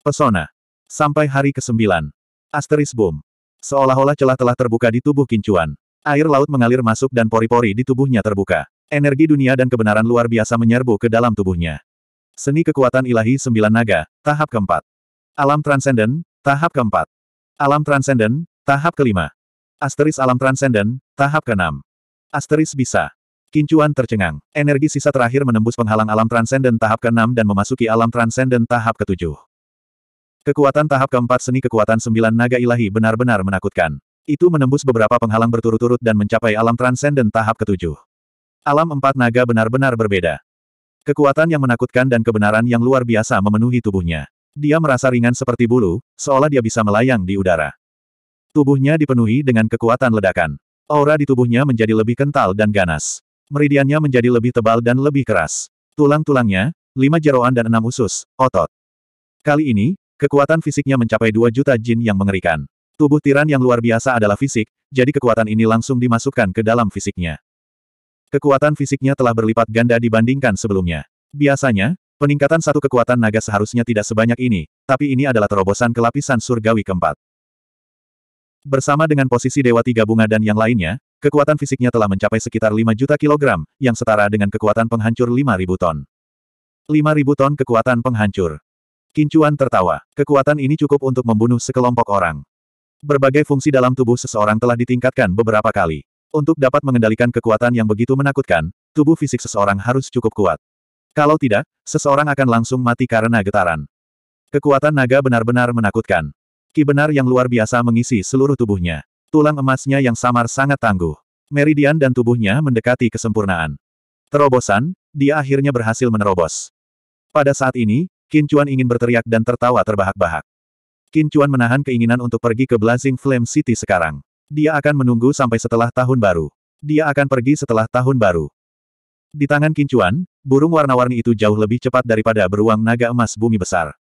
Pesona. Sampai hari ke-9. Asteris Boom. Seolah-olah celah telah terbuka di tubuh Kincuan. Air laut mengalir masuk dan pori-pori di tubuhnya terbuka. Energi dunia dan kebenaran luar biasa menyerbu ke dalam tubuhnya. Seni kekuatan ilahi sembilan naga, tahap keempat. Alam transenden, tahap keempat. Alam transenden, tahap kelima. Asteris alam transenden, tahap keenam. Asteris bisa. Kincuan tercengang. Energi sisa terakhir menembus penghalang alam transenden tahap keenam dan memasuki alam transenden tahap ketujuh. Kekuatan tahap keempat seni kekuatan sembilan naga ilahi benar-benar menakutkan. Itu menembus beberapa penghalang berturut-turut dan mencapai alam transenden tahap ketujuh. Alam empat naga benar-benar berbeda. Kekuatan yang menakutkan dan kebenaran yang luar biasa memenuhi tubuhnya. Dia merasa ringan seperti bulu, seolah dia bisa melayang di udara. Tubuhnya dipenuhi dengan kekuatan ledakan. Aura di tubuhnya menjadi lebih kental dan ganas. Meridiannya menjadi lebih tebal dan lebih keras. Tulang-tulangnya, lima jeroan dan enam usus, otot. Kali ini, Kekuatan fisiknya mencapai 2 juta jin yang mengerikan. Tubuh tiran yang luar biasa adalah fisik, jadi kekuatan ini langsung dimasukkan ke dalam fisiknya. Kekuatan fisiknya telah berlipat ganda dibandingkan sebelumnya. Biasanya, peningkatan satu kekuatan naga seharusnya tidak sebanyak ini, tapi ini adalah terobosan ke lapisan surgawi keempat. Bersama dengan posisi Dewa Tiga Bunga dan yang lainnya, kekuatan fisiknya telah mencapai sekitar 5 juta kilogram, yang setara dengan kekuatan penghancur 5.000 ton. 5.000 ton kekuatan penghancur. Kincuan tertawa. Kekuatan ini cukup untuk membunuh sekelompok orang. Berbagai fungsi dalam tubuh seseorang telah ditingkatkan beberapa kali. Untuk dapat mengendalikan kekuatan yang begitu menakutkan, tubuh fisik seseorang harus cukup kuat. Kalau tidak, seseorang akan langsung mati karena getaran. Kekuatan naga benar-benar menakutkan. Ki benar yang luar biasa mengisi seluruh tubuhnya. Tulang emasnya yang samar sangat tangguh. Meridian dan tubuhnya mendekati kesempurnaan. Terobosan, dia akhirnya berhasil menerobos. Pada saat ini, Qin Chuan ingin berteriak dan tertawa terbahak-bahak. Qin Chuan menahan keinginan untuk pergi ke Blazing Flame City sekarang. Dia akan menunggu sampai setelah tahun baru. Dia akan pergi setelah tahun baru. Di tangan Qin Chuan, burung warna-warni itu jauh lebih cepat daripada beruang naga emas bumi besar.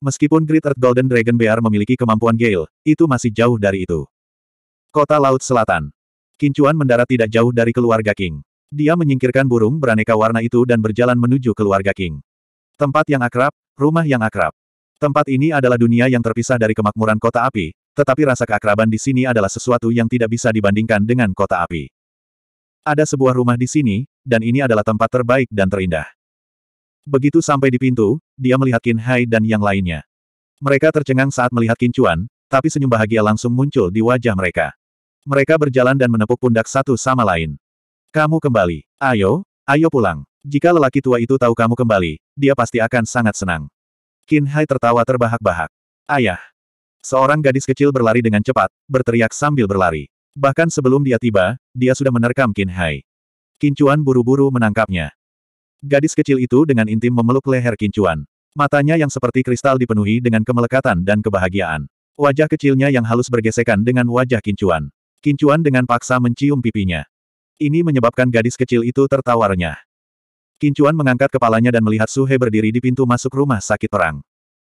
Meskipun Great Earth Golden Dragon Bear memiliki kemampuan Gale, itu masih jauh dari itu. Kota Laut Selatan. Qin Chuan mendarat tidak jauh dari keluarga King. Dia menyingkirkan burung beraneka warna itu dan berjalan menuju keluarga King. Tempat yang akrab, rumah yang akrab. Tempat ini adalah dunia yang terpisah dari kemakmuran kota api, tetapi rasa keakraban di sini adalah sesuatu yang tidak bisa dibandingkan dengan kota api. Ada sebuah rumah di sini, dan ini adalah tempat terbaik dan terindah. Begitu sampai di pintu, dia melihat Qin Hai dan yang lainnya. Mereka tercengang saat melihat Qin Chuan, tapi senyum bahagia langsung muncul di wajah mereka. Mereka berjalan dan menepuk pundak satu sama lain. Kamu kembali. Ayo, ayo pulang. Jika lelaki tua itu tahu kamu kembali, dia pasti akan sangat senang. Qin Hai tertawa terbahak-bahak. Ayah. Seorang gadis kecil berlari dengan cepat, berteriak sambil berlari. Bahkan sebelum dia tiba, dia sudah menerkam Qin Hai. Qin Chuan buru-buru menangkapnya. Gadis kecil itu dengan intim memeluk leher Qin Chuan. Matanya yang seperti kristal dipenuhi dengan kemelekatan dan kebahagiaan. Wajah kecilnya yang halus bergesekan dengan wajah Qin Chuan. Qin Chuan dengan paksa mencium pipinya. Ini menyebabkan gadis kecil itu tertawarnya. Kincuan mengangkat kepalanya dan melihat Suhe berdiri di pintu masuk rumah sakit perang.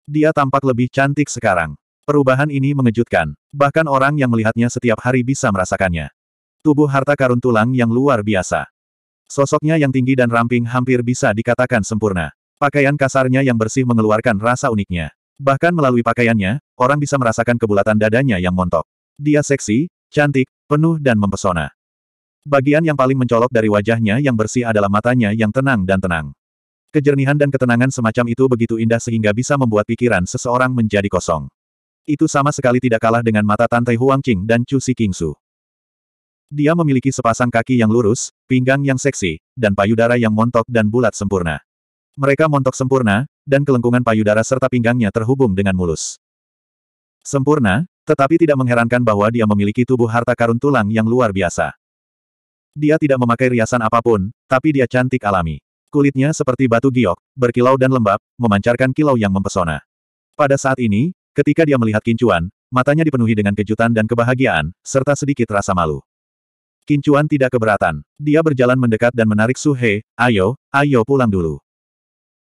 Dia tampak lebih cantik sekarang. Perubahan ini mengejutkan. Bahkan orang yang melihatnya setiap hari bisa merasakannya. Tubuh harta karun tulang yang luar biasa. Sosoknya yang tinggi dan ramping hampir bisa dikatakan sempurna. Pakaian kasarnya yang bersih mengeluarkan rasa uniknya. Bahkan melalui pakaiannya, orang bisa merasakan kebulatan dadanya yang montok. Dia seksi, cantik, penuh dan mempesona. Bagian yang paling mencolok dari wajahnya yang bersih adalah matanya yang tenang dan tenang. Kejernihan dan ketenangan semacam itu begitu indah sehingga bisa membuat pikiran seseorang menjadi kosong. Itu sama sekali tidak kalah dengan mata Tante Huang Qing dan Chu Si kingsu Dia memiliki sepasang kaki yang lurus, pinggang yang seksi, dan payudara yang montok dan bulat sempurna. Mereka montok sempurna, dan kelengkungan payudara serta pinggangnya terhubung dengan mulus. Sempurna, tetapi tidak mengherankan bahwa dia memiliki tubuh harta karun tulang yang luar biasa. Dia tidak memakai riasan apapun, tapi dia cantik alami. Kulitnya seperti batu giok, berkilau dan lembab, memancarkan kilau yang mempesona. Pada saat ini, ketika dia melihat kincuan, matanya dipenuhi dengan kejutan dan kebahagiaan, serta sedikit rasa malu. Kincuan tidak keberatan. Dia berjalan mendekat dan menarik Suhe, ayo, ayo pulang dulu.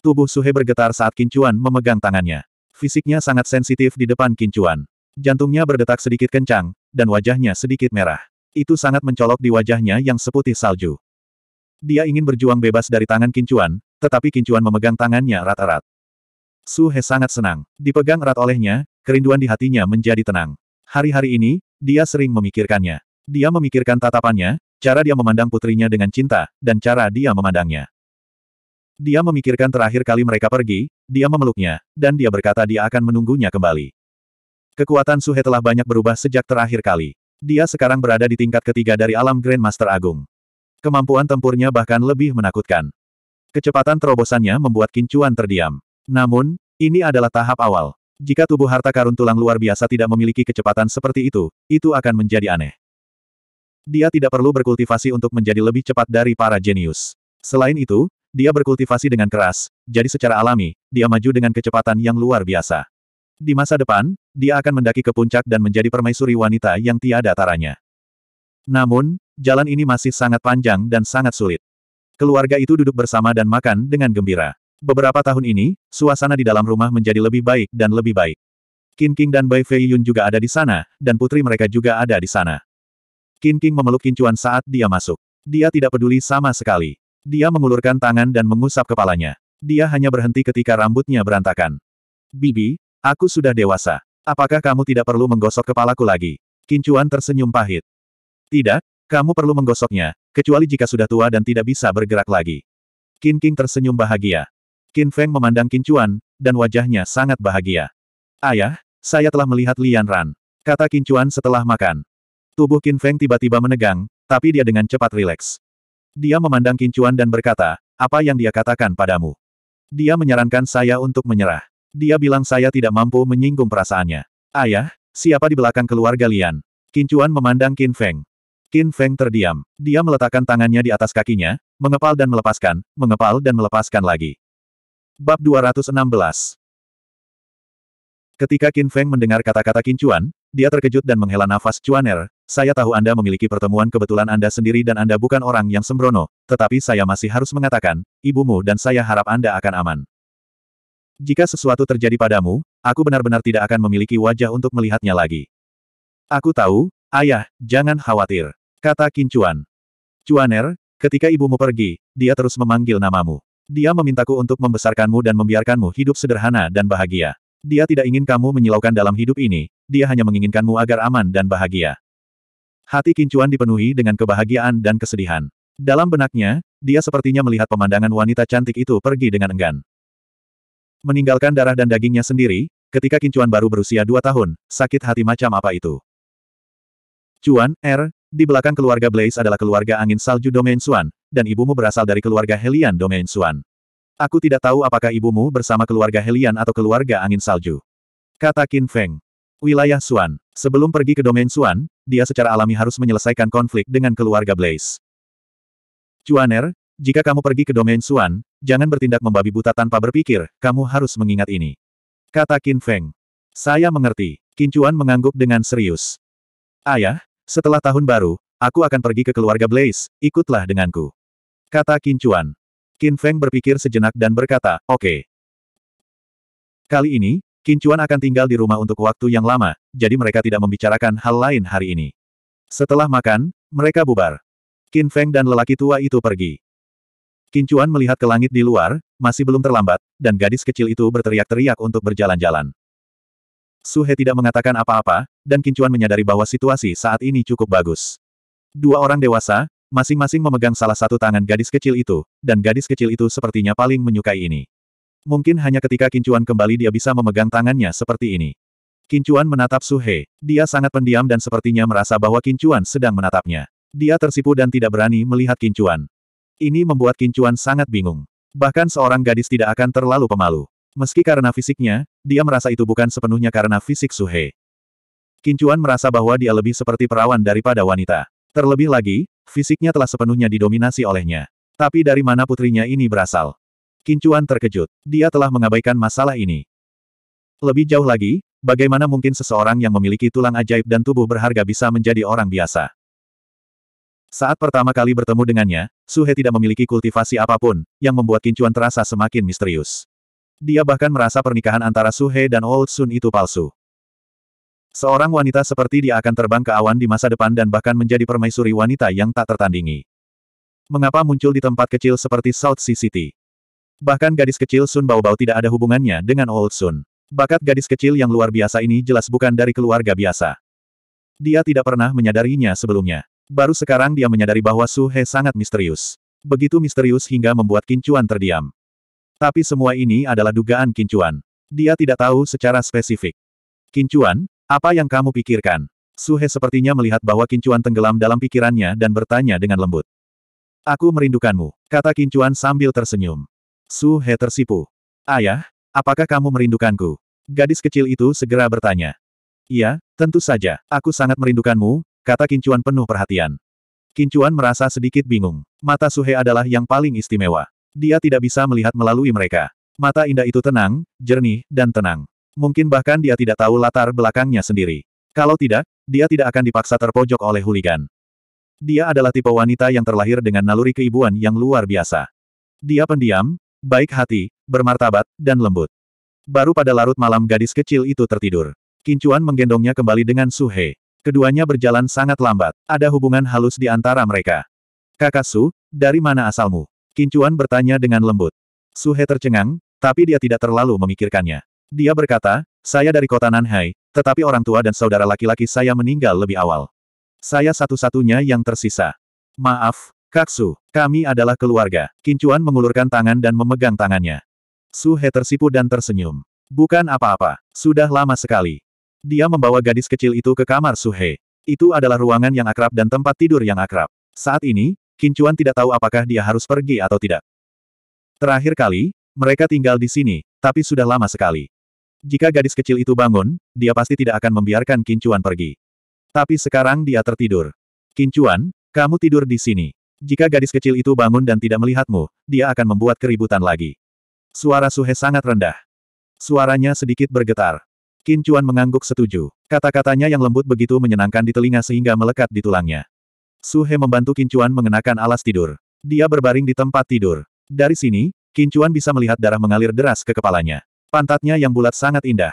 Tubuh Suhe bergetar saat Kincuan memegang tangannya. Fisiknya sangat sensitif di depan Kincuan. Jantungnya berdetak sedikit kencang, dan wajahnya sedikit merah. Itu sangat mencolok di wajahnya yang seputih salju. Dia ingin berjuang bebas dari tangan Kincuan, tetapi Kincuan memegang tangannya erat-erat. Su He sangat senang. Dipegang erat olehnya, kerinduan di hatinya menjadi tenang. Hari-hari ini, dia sering memikirkannya. Dia memikirkan tatapannya, cara dia memandang putrinya dengan cinta, dan cara dia memandangnya. Dia memikirkan terakhir kali mereka pergi, dia memeluknya, dan dia berkata dia akan menunggunya kembali. Kekuatan Suhe telah banyak berubah sejak terakhir kali. Dia sekarang berada di tingkat ketiga dari alam Grandmaster Agung. Kemampuan tempurnya bahkan lebih menakutkan. Kecepatan terobosannya membuat Kincuan terdiam. Namun, ini adalah tahap awal. Jika tubuh harta karun tulang luar biasa tidak memiliki kecepatan seperti itu, itu akan menjadi aneh. Dia tidak perlu berkultivasi untuk menjadi lebih cepat dari para jenius. Selain itu, dia berkultivasi dengan keras, jadi secara alami, dia maju dengan kecepatan yang luar biasa. Di masa depan, dia akan mendaki ke puncak dan menjadi permaisuri wanita yang tiada taranya. Namun, jalan ini masih sangat panjang dan sangat sulit. Keluarga itu duduk bersama dan makan dengan gembira. Beberapa tahun ini, suasana di dalam rumah menjadi lebih baik dan lebih baik. Qin King dan Bai Fei Yun juga ada di sana, dan putri mereka juga ada di sana. Qin King memeluk Kincuan saat dia masuk. Dia tidak peduli sama sekali. Dia mengulurkan tangan dan mengusap kepalanya. Dia hanya berhenti ketika rambutnya berantakan. Bibi, Aku sudah dewasa. Apakah kamu tidak perlu menggosok kepalaku lagi? Kincuan tersenyum pahit. Tidak, kamu perlu menggosoknya, kecuali jika sudah tua dan tidak bisa bergerak lagi. Qin King tersenyum bahagia. Qin Feng memandang Kincuan, dan wajahnya sangat bahagia. Ayah, saya telah melihat Lian Ran. Kata Kincuan setelah makan. Tubuh Qin Feng tiba-tiba menegang, tapi dia dengan cepat rileks. Dia memandang Kincuan dan berkata, apa yang dia katakan padamu? Dia menyarankan saya untuk menyerah. Dia bilang saya tidak mampu menyinggung perasaannya. Ayah, siapa di belakang keluarga Lian? Kincuan memandang Qin Feng. Qin Feng terdiam. Dia meletakkan tangannya di atas kakinya, mengepal dan melepaskan, mengepal dan melepaskan lagi. Bab 216 Ketika Qin Feng mendengar kata-kata Kincuan, dia terkejut dan menghela nafas Cuaner, saya tahu Anda memiliki pertemuan kebetulan Anda sendiri dan Anda bukan orang yang sembrono, tetapi saya masih harus mengatakan, ibumu dan saya harap Anda akan aman. Jika sesuatu terjadi padamu, aku benar-benar tidak akan memiliki wajah untuk melihatnya lagi. Aku tahu, ayah, jangan khawatir, kata Kincuan. Cuaner, ketika ibumu pergi, dia terus memanggil namamu. Dia memintaku untuk membesarkanmu dan membiarkanmu hidup sederhana dan bahagia. Dia tidak ingin kamu menyilaukan dalam hidup ini, dia hanya menginginkanmu agar aman dan bahagia. Hati Kincuan dipenuhi dengan kebahagiaan dan kesedihan. Dalam benaknya, dia sepertinya melihat pemandangan wanita cantik itu pergi dengan enggan meninggalkan darah dan dagingnya sendiri, ketika Kincuan baru berusia dua tahun, sakit hati macam apa itu. Cuan, R, er, di belakang keluarga Blaze adalah keluarga angin salju Domain Suan, dan ibumu berasal dari keluarga Helian Domain Suan. Aku tidak tahu apakah ibumu bersama keluarga Helian atau keluarga angin salju. Kata Qin Feng. Wilayah Suan. Sebelum pergi ke Domain Suan, dia secara alami harus menyelesaikan konflik dengan keluarga Blaze. Cuan Cuaner, jika kamu pergi ke Domain Suan, jangan bertindak membabi buta tanpa berpikir, kamu harus mengingat ini. Kata Qin Feng. Saya mengerti. Qin Chuan mengangguk dengan serius. Ayah, setelah tahun baru, aku akan pergi ke keluarga Blaze, ikutlah denganku. Kata Qin Chuan. Qin Feng berpikir sejenak dan berkata, oke. Okay. Kali ini, Qin Chuan akan tinggal di rumah untuk waktu yang lama, jadi mereka tidak membicarakan hal lain hari ini. Setelah makan, mereka bubar. Qin Feng dan lelaki tua itu pergi. Kincuan melihat ke langit di luar, masih belum terlambat, dan gadis kecil itu berteriak-teriak untuk berjalan-jalan. Suhe tidak mengatakan apa-apa, dan Kincuan menyadari bahwa situasi saat ini cukup bagus. Dua orang dewasa, masing-masing memegang salah satu tangan gadis kecil itu, dan gadis kecil itu sepertinya paling menyukai ini. Mungkin hanya ketika Kincuan kembali dia bisa memegang tangannya seperti ini. Kincuan menatap Suhe. Dia sangat pendiam dan sepertinya merasa bahwa Kincuan sedang menatapnya. Dia tersipu dan tidak berani melihat Kincuan. Ini membuat Kincuan sangat bingung. Bahkan seorang gadis tidak akan terlalu pemalu. Meski karena fisiknya, dia merasa itu bukan sepenuhnya karena fisik Suhe. Kincuan merasa bahwa dia lebih seperti perawan daripada wanita. Terlebih lagi, fisiknya telah sepenuhnya didominasi olehnya. Tapi dari mana putrinya ini berasal? Kincuan terkejut. Dia telah mengabaikan masalah ini. Lebih jauh lagi, bagaimana mungkin seseorang yang memiliki tulang ajaib dan tubuh berharga bisa menjadi orang biasa? Saat pertama kali bertemu dengannya, Suhe tidak memiliki kultivasi apapun, yang membuat kincuan terasa semakin misterius. Dia bahkan merasa pernikahan antara Suhe dan Old Sun itu palsu. Seorang wanita seperti dia akan terbang ke awan di masa depan dan bahkan menjadi permaisuri wanita yang tak tertandingi. Mengapa muncul di tempat kecil seperti South Sea City? Bahkan gadis kecil Sun Bau-Bau tidak ada hubungannya dengan Old Sun. Bakat gadis kecil yang luar biasa ini jelas bukan dari keluarga biasa. Dia tidak pernah menyadarinya sebelumnya. Baru sekarang dia menyadari bahwa Su He sangat misterius. Begitu misterius hingga membuat Kincuan terdiam. Tapi semua ini adalah dugaan Kincuan. Dia tidak tahu secara spesifik. Kincuan, apa yang kamu pikirkan? Su Suhe sepertinya melihat bahwa Kincuan tenggelam dalam pikirannya dan bertanya dengan lembut. Aku merindukanmu, kata Kincuan sambil tersenyum. Suhe tersipu. Ayah, apakah kamu merindukanku? Gadis kecil itu segera bertanya. Iya, tentu saja, aku sangat merindukanmu, kata Kincuan penuh perhatian. Kincuan merasa sedikit bingung. Mata Suhe adalah yang paling istimewa. Dia tidak bisa melihat melalui mereka. Mata indah itu tenang, jernih, dan tenang. Mungkin bahkan dia tidak tahu latar belakangnya sendiri. Kalau tidak, dia tidak akan dipaksa terpojok oleh huligan. Dia adalah tipe wanita yang terlahir dengan naluri keibuan yang luar biasa. Dia pendiam, baik hati, bermartabat, dan lembut. Baru pada larut malam gadis kecil itu tertidur. Kincuan menggendongnya kembali dengan Suhe. Keduanya berjalan sangat lambat. Ada hubungan halus di antara mereka. Kakak Su, dari mana asalmu? Kincuan bertanya dengan lembut. Suhe tercengang, tapi dia tidak terlalu memikirkannya. Dia berkata, saya dari kota Nanhai, tetapi orang tua dan saudara laki-laki saya meninggal lebih awal. Saya satu-satunya yang tersisa. Maaf, Kak Su. kami adalah keluarga. Kincuan mengulurkan tangan dan memegang tangannya. Suhe tersipu dan tersenyum. Bukan apa-apa, sudah lama sekali. Dia membawa gadis kecil itu ke kamar Suhe. Itu adalah ruangan yang akrab dan tempat tidur yang akrab. Saat ini, Kincuan tidak tahu apakah dia harus pergi atau tidak. Terakhir kali, mereka tinggal di sini, tapi sudah lama sekali. Jika gadis kecil itu bangun, dia pasti tidak akan membiarkan Kincuan pergi. Tapi sekarang dia tertidur. Kincuan, kamu tidur di sini. Jika gadis kecil itu bangun dan tidak melihatmu, dia akan membuat keributan lagi. Suara Suhe sangat rendah. Suaranya sedikit bergetar. Qin Chuan mengangguk setuju. Kata-katanya yang lembut begitu menyenangkan di telinga sehingga melekat di tulangnya. Su He membantu Qin Chuan mengenakan alas tidur. Dia berbaring di tempat tidur. Dari sini, Qin Chuan bisa melihat darah mengalir deras ke kepalanya. Pantatnya yang bulat sangat indah.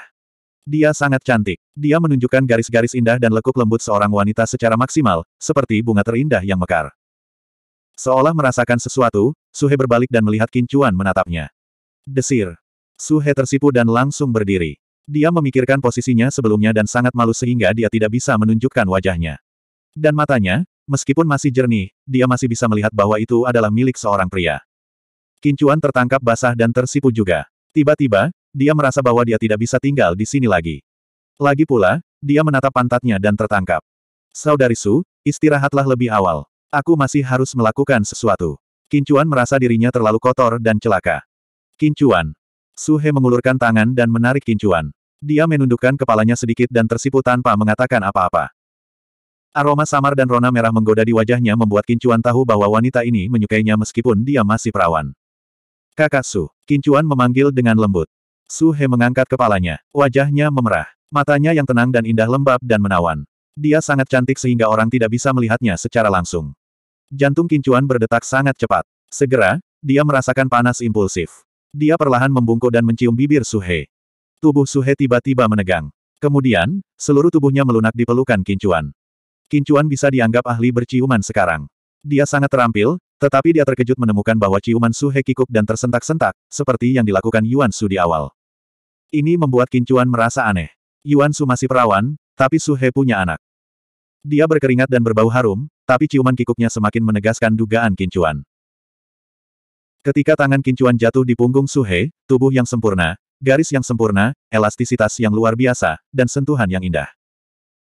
Dia sangat cantik. Dia menunjukkan garis-garis indah dan lekuk lembut seorang wanita secara maksimal, seperti bunga terindah yang mekar. Seolah merasakan sesuatu, Suhe berbalik dan melihat Qin Chuan menatapnya. Desir. Suhe tersipu dan langsung berdiri. Dia memikirkan posisinya sebelumnya dan sangat malu sehingga dia tidak bisa menunjukkan wajahnya. Dan matanya, meskipun masih jernih, dia masih bisa melihat bahwa itu adalah milik seorang pria. Kincuan tertangkap basah dan tersipu juga. Tiba-tiba, dia merasa bahwa dia tidak bisa tinggal di sini lagi. Lagi pula, dia menatap pantatnya dan tertangkap. Saudari Su, istirahatlah lebih awal. Aku masih harus melakukan sesuatu. Kincuan merasa dirinya terlalu kotor dan celaka. Kincuan, Suhe mengulurkan tangan dan menarik kincuan. Dia menundukkan kepalanya sedikit dan tersipu tanpa mengatakan apa-apa. Aroma samar dan rona merah menggoda di wajahnya membuat kincuan tahu bahwa wanita ini menyukainya meskipun dia masih perawan. Kakak Su, kincuan memanggil dengan lembut. Suhe mengangkat kepalanya, wajahnya memerah, matanya yang tenang dan indah lembab dan menawan. Dia sangat cantik sehingga orang tidak bisa melihatnya secara langsung. Jantung kincuan berdetak sangat cepat. Segera, dia merasakan panas impulsif. Dia perlahan membungkuk dan mencium bibir Suhe. Tubuh Suhe tiba-tiba menegang. Kemudian, seluruh tubuhnya melunak di pelukan Kincuan. Kincuan bisa dianggap ahli berciuman sekarang. Dia sangat terampil, tetapi dia terkejut menemukan bahwa ciuman Suhe kikuk dan tersentak-sentak, seperti yang dilakukan Yuan Su di awal. Ini membuat Kincuan merasa aneh. Yuan Su masih perawan, tapi Suhe punya anak. Dia berkeringat dan berbau harum, tapi ciuman kikuknya semakin menegaskan dugaan Kincuan. Ketika tangan kincuan jatuh di punggung Suhe, tubuh yang sempurna, garis yang sempurna, elastisitas yang luar biasa, dan sentuhan yang indah.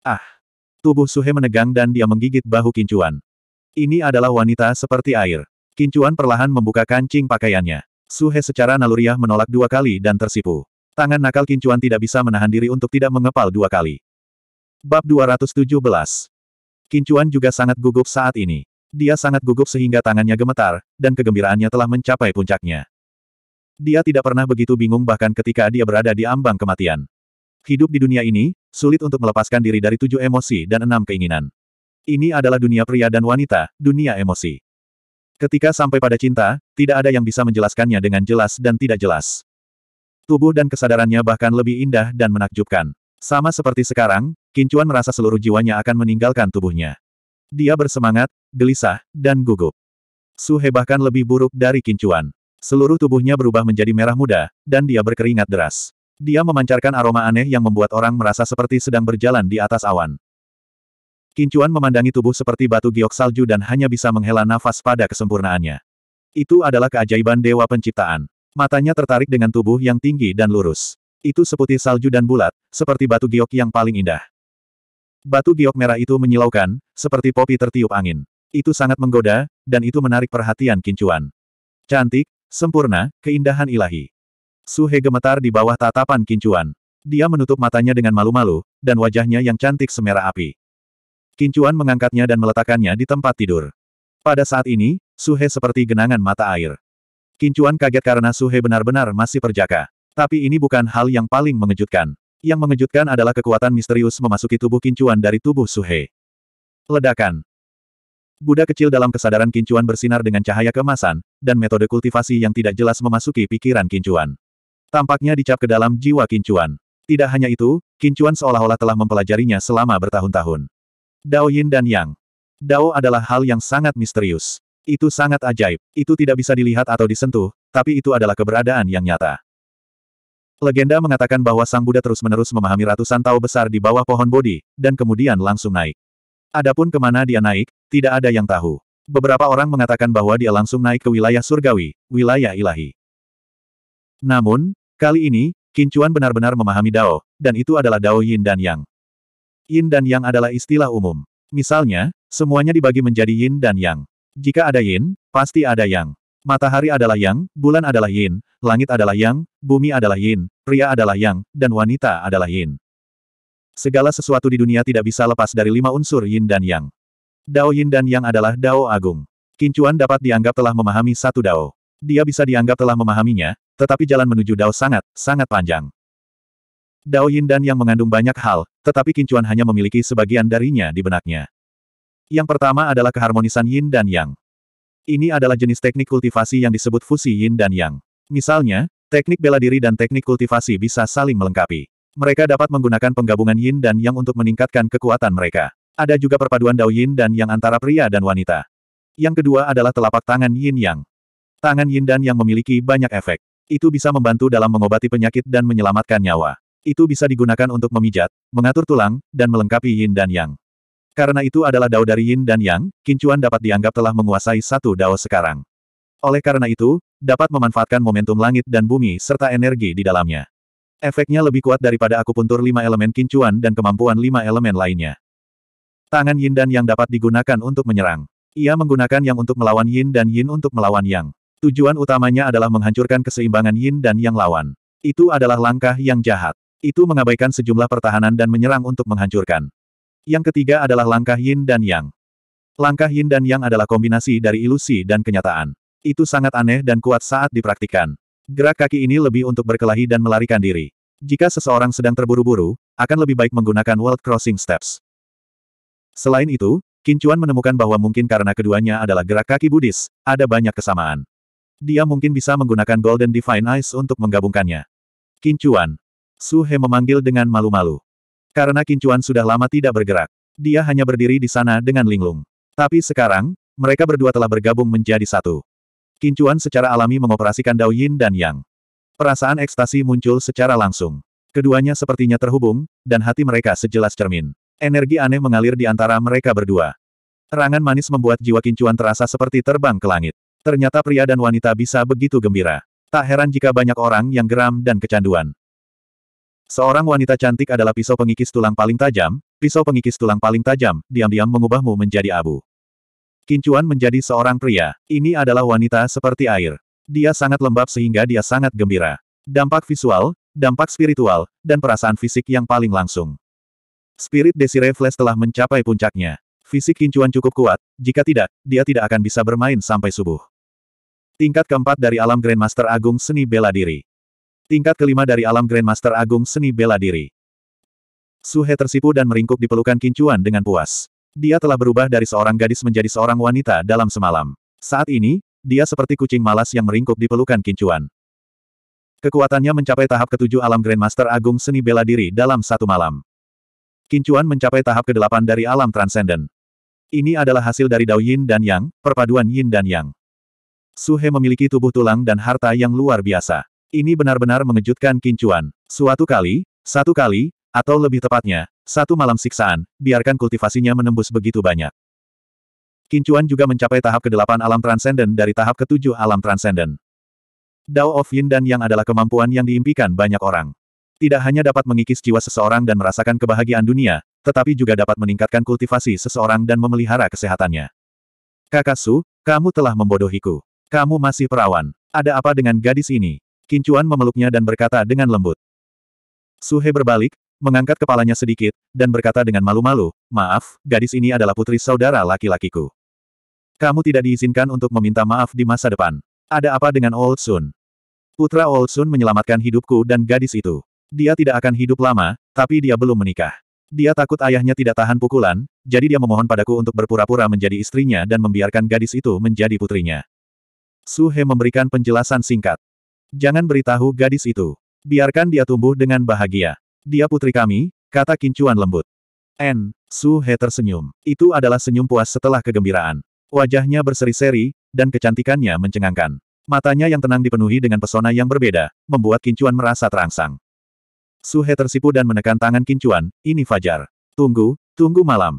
Ah! Tubuh Suhe menegang dan dia menggigit bahu kincuan. Ini adalah wanita seperti air. Kincuan perlahan membuka kancing pakaiannya. Suhe secara naluriah menolak dua kali dan tersipu. Tangan nakal kincuan tidak bisa menahan diri untuk tidak mengepal dua kali. Bab 217 Kincuan juga sangat gugup saat ini. Dia sangat gugup sehingga tangannya gemetar, dan kegembiraannya telah mencapai puncaknya. Dia tidak pernah begitu bingung bahkan ketika dia berada di ambang kematian. Hidup di dunia ini, sulit untuk melepaskan diri dari tujuh emosi dan enam keinginan. Ini adalah dunia pria dan wanita, dunia emosi. Ketika sampai pada cinta, tidak ada yang bisa menjelaskannya dengan jelas dan tidak jelas. Tubuh dan kesadarannya bahkan lebih indah dan menakjubkan. Sama seperti sekarang, Kincuan merasa seluruh jiwanya akan meninggalkan tubuhnya. Dia bersemangat, gelisah, dan gugup. Suhe bahkan lebih buruk dari kincuan. Seluruh tubuhnya berubah menjadi merah muda, dan dia berkeringat deras. Dia memancarkan aroma aneh yang membuat orang merasa seperti sedang berjalan di atas awan. Kincuan memandangi tubuh seperti batu giok salju dan hanya bisa menghela nafas pada kesempurnaannya. Itu adalah keajaiban dewa penciptaan. Matanya tertarik dengan tubuh yang tinggi dan lurus. Itu seputih salju dan bulat, seperti batu giok yang paling indah. Batu giok merah itu menyilaukan, seperti popi tertiup angin. Itu sangat menggoda, dan itu menarik perhatian Kincuan. Cantik, sempurna, keindahan ilahi. Suhe gemetar di bawah tatapan Kincuan. Dia menutup matanya dengan malu-malu, dan wajahnya yang cantik semerah api. Kincuan mengangkatnya dan meletakkannya di tempat tidur. Pada saat ini, Suhe seperti genangan mata air. Kincuan kaget karena Suhe benar-benar masih perjaka. Tapi ini bukan hal yang paling mengejutkan. Yang mengejutkan adalah kekuatan misterius memasuki tubuh Kincuan dari tubuh Suhe. Ledakan. Buddha kecil dalam kesadaran kincuan bersinar dengan cahaya kemasan, dan metode kultivasi yang tidak jelas memasuki pikiran kincuan. Tampaknya dicap ke dalam jiwa kincuan. Tidak hanya itu, kincuan seolah-olah telah mempelajarinya selama bertahun-tahun. Dao Yin dan Yang. Dao adalah hal yang sangat misterius. Itu sangat ajaib, itu tidak bisa dilihat atau disentuh, tapi itu adalah keberadaan yang nyata. Legenda mengatakan bahwa Sang Buddha terus-menerus memahami ratusan tau besar di bawah pohon bodi, dan kemudian langsung naik. Adapun kemana dia naik, tidak ada yang tahu. Beberapa orang mengatakan bahwa dia langsung naik ke wilayah surgawi, wilayah ilahi. Namun, kali ini, Kincuan benar-benar memahami Dao, dan itu adalah Dao Yin dan Yang. Yin dan Yang adalah istilah umum. Misalnya, semuanya dibagi menjadi Yin dan Yang. Jika ada Yin, pasti ada Yang. Matahari adalah Yang, bulan adalah Yin, langit adalah Yang, bumi adalah Yin, pria adalah Yang, dan wanita adalah Yin. Segala sesuatu di dunia tidak bisa lepas dari lima unsur yin dan yang. Dao yin dan yang adalah dao agung. Kincuan dapat dianggap telah memahami satu dao. Dia bisa dianggap telah memahaminya, tetapi jalan menuju dao sangat, sangat panjang. Dao yin dan yang mengandung banyak hal, tetapi Kincuan hanya memiliki sebagian darinya di benaknya. Yang pertama adalah keharmonisan yin dan yang. Ini adalah jenis teknik kultivasi yang disebut fusi yin dan yang. Misalnya, teknik bela diri dan teknik kultivasi bisa saling melengkapi. Mereka dapat menggunakan penggabungan yin dan yang untuk meningkatkan kekuatan mereka. Ada juga perpaduan dao yin dan yang antara pria dan wanita. Yang kedua adalah telapak tangan yin yang. Tangan yin dan yang memiliki banyak efek. Itu bisa membantu dalam mengobati penyakit dan menyelamatkan nyawa. Itu bisa digunakan untuk memijat, mengatur tulang, dan melengkapi yin dan yang. Karena itu adalah dao dari yin dan yang, kincuan dapat dianggap telah menguasai satu dao sekarang. Oleh karena itu, dapat memanfaatkan momentum langit dan bumi serta energi di dalamnya. Efeknya lebih kuat daripada aku lima elemen kincuan dan kemampuan lima elemen lainnya. Tangan Yin dan Yang dapat digunakan untuk menyerang. Ia menggunakan Yang untuk melawan Yin dan Yin untuk melawan Yang. Tujuan utamanya adalah menghancurkan keseimbangan Yin dan Yang lawan. Itu adalah langkah yang jahat. Itu mengabaikan sejumlah pertahanan dan menyerang untuk menghancurkan. Yang ketiga adalah langkah Yin dan Yang. Langkah Yin dan Yang adalah kombinasi dari ilusi dan kenyataan. Itu sangat aneh dan kuat saat dipraktikkan. Gerak kaki ini lebih untuk berkelahi dan melarikan diri. Jika seseorang sedang terburu-buru, akan lebih baik menggunakan World Crossing Steps. Selain itu, Kincuan menemukan bahwa mungkin karena keduanya adalah gerak kaki Buddhis, ada banyak kesamaan. Dia mungkin bisa menggunakan Golden Divine Eyes untuk menggabungkannya. Kincuan. Su He memanggil dengan malu-malu. Karena Kincuan sudah lama tidak bergerak. Dia hanya berdiri di sana dengan linglung. Tapi sekarang, mereka berdua telah bergabung menjadi satu. Kincuan secara alami mengoperasikan Dao Yin dan Yang. Perasaan ekstasi muncul secara langsung. Keduanya sepertinya terhubung, dan hati mereka sejelas cermin. Energi aneh mengalir di antara mereka berdua. Rangan manis membuat jiwa Kincuan terasa seperti terbang ke langit. Ternyata pria dan wanita bisa begitu gembira. Tak heran jika banyak orang yang geram dan kecanduan. Seorang wanita cantik adalah pisau pengikis tulang paling tajam, pisau pengikis tulang paling tajam, diam-diam mengubahmu menjadi abu. Kincuan menjadi seorang pria. Ini adalah wanita seperti air. Dia sangat lembab sehingga dia sangat gembira. Dampak visual, dampak spiritual, dan perasaan fisik yang paling langsung. Spirit Desire Flash telah mencapai puncaknya. Fisik Kincuan cukup kuat, jika tidak, dia tidak akan bisa bermain sampai subuh. Tingkat keempat dari alam Grandmaster Agung Seni Bela Diri. Tingkat kelima dari alam Grandmaster Agung Seni Bela Diri. Suhe tersipu dan meringkuk di pelukan Kincuan dengan puas. Dia telah berubah dari seorang gadis menjadi seorang wanita dalam semalam. Saat ini, dia seperti kucing malas yang meringkuk di pelukan kincuan. Kekuatannya mencapai tahap ketujuh alam Grandmaster Agung Seni Bela Diri dalam satu malam. Kincuan mencapai tahap kedelapan dari alam Transcendent. Ini adalah hasil dari Dao Yin dan Yang, perpaduan Yin dan Yang. Suhe memiliki tubuh tulang dan harta yang luar biasa. Ini benar-benar mengejutkan Kincuan. Suatu kali, satu kali, atau lebih tepatnya, satu malam siksaan, biarkan kultivasinya menembus begitu banyak. Kincuan juga mencapai tahap ke-8 alam transenden dari tahap ke-7 alam transenden. Dao of Yin dan Yang adalah kemampuan yang diimpikan banyak orang. Tidak hanya dapat mengikis jiwa seseorang dan merasakan kebahagiaan dunia, tetapi juga dapat meningkatkan kultivasi seseorang dan memelihara kesehatannya. Kakak Su, kamu telah membodohiku. Kamu masih perawan. Ada apa dengan gadis ini? Kincuan memeluknya dan berkata dengan lembut. Suhe berbalik, mengangkat kepalanya sedikit, dan berkata dengan malu-malu, Maaf, gadis ini adalah putri saudara laki-lakiku. Kamu tidak diizinkan untuk meminta maaf di masa depan. Ada apa dengan Old Sun? Putra Old Sun menyelamatkan hidupku dan gadis itu. Dia tidak akan hidup lama, tapi dia belum menikah. Dia takut ayahnya tidak tahan pukulan, jadi dia memohon padaku untuk berpura-pura menjadi istrinya dan membiarkan gadis itu menjadi putrinya. Su He memberikan penjelasan singkat. Jangan beritahu gadis itu. Biarkan dia tumbuh dengan bahagia. Dia putri kami, kata Kincuan lembut. N. Su He tersenyum. Itu adalah senyum puas setelah kegembiraan. Wajahnya berseri-seri, dan kecantikannya mencengangkan. Matanya yang tenang dipenuhi dengan pesona yang berbeda, membuat Kincuan merasa terangsang. Su He tersipu dan menekan tangan Kincuan, ini Fajar. Tunggu, tunggu malam.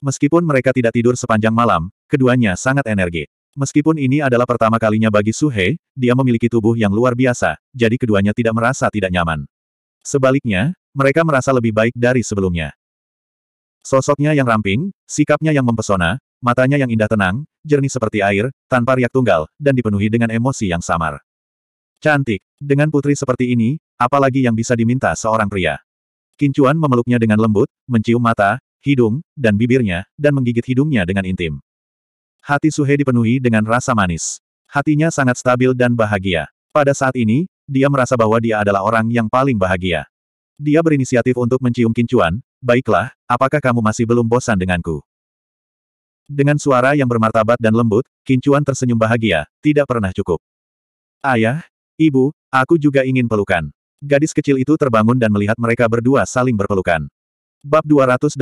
Meskipun mereka tidak tidur sepanjang malam, keduanya sangat energi. Meskipun ini adalah pertama kalinya bagi Su He, dia memiliki tubuh yang luar biasa, jadi keduanya tidak merasa tidak nyaman. Sebaliknya, mereka merasa lebih baik dari sebelumnya. Sosoknya yang ramping, sikapnya yang mempesona, matanya yang indah tenang, jernih seperti air, tanpa riak tunggal, dan dipenuhi dengan emosi yang samar. Cantik, dengan putri seperti ini, apalagi yang bisa diminta seorang pria. Kincuan memeluknya dengan lembut, mencium mata, hidung, dan bibirnya, dan menggigit hidungnya dengan intim. Hati Suhe dipenuhi dengan rasa manis. Hatinya sangat stabil dan bahagia. Pada saat ini, dia merasa bahwa dia adalah orang yang paling bahagia. Dia berinisiatif untuk mencium kincuan, baiklah, apakah kamu masih belum bosan denganku? Dengan suara yang bermartabat dan lembut, kincuan tersenyum bahagia, tidak pernah cukup. Ayah, ibu, aku juga ingin pelukan. Gadis kecil itu terbangun dan melihat mereka berdua saling berpelukan. Bab 218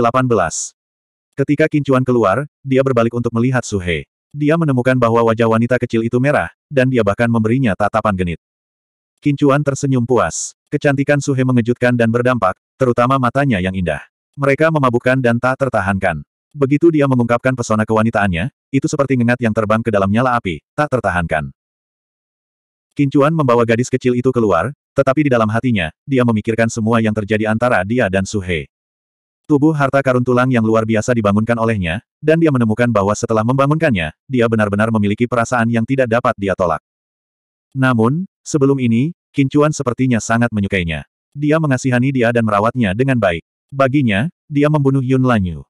Ketika kincuan keluar, dia berbalik untuk melihat Suhe. Dia menemukan bahwa wajah wanita kecil itu merah, dan dia bahkan memberinya tatapan genit. Kincuan tersenyum puas. Kecantikan Suhe mengejutkan dan berdampak, terutama matanya yang indah. Mereka memabukkan dan tak tertahankan. Begitu dia mengungkapkan pesona kewanitaannya, itu seperti ngengat yang terbang ke dalam nyala api, tak tertahankan. Kincuan membawa gadis kecil itu keluar, tetapi di dalam hatinya, dia memikirkan semua yang terjadi antara dia dan Suhe. Tubuh harta karun tulang yang luar biasa dibangunkan olehnya, dan dia menemukan bahwa setelah membangunkannya, dia benar-benar memiliki perasaan yang tidak dapat dia tolak. Namun, sebelum ini, Kincuan sepertinya sangat menyukainya. Dia mengasihani dia dan merawatnya dengan baik. Baginya, dia membunuh Yun Lanyu.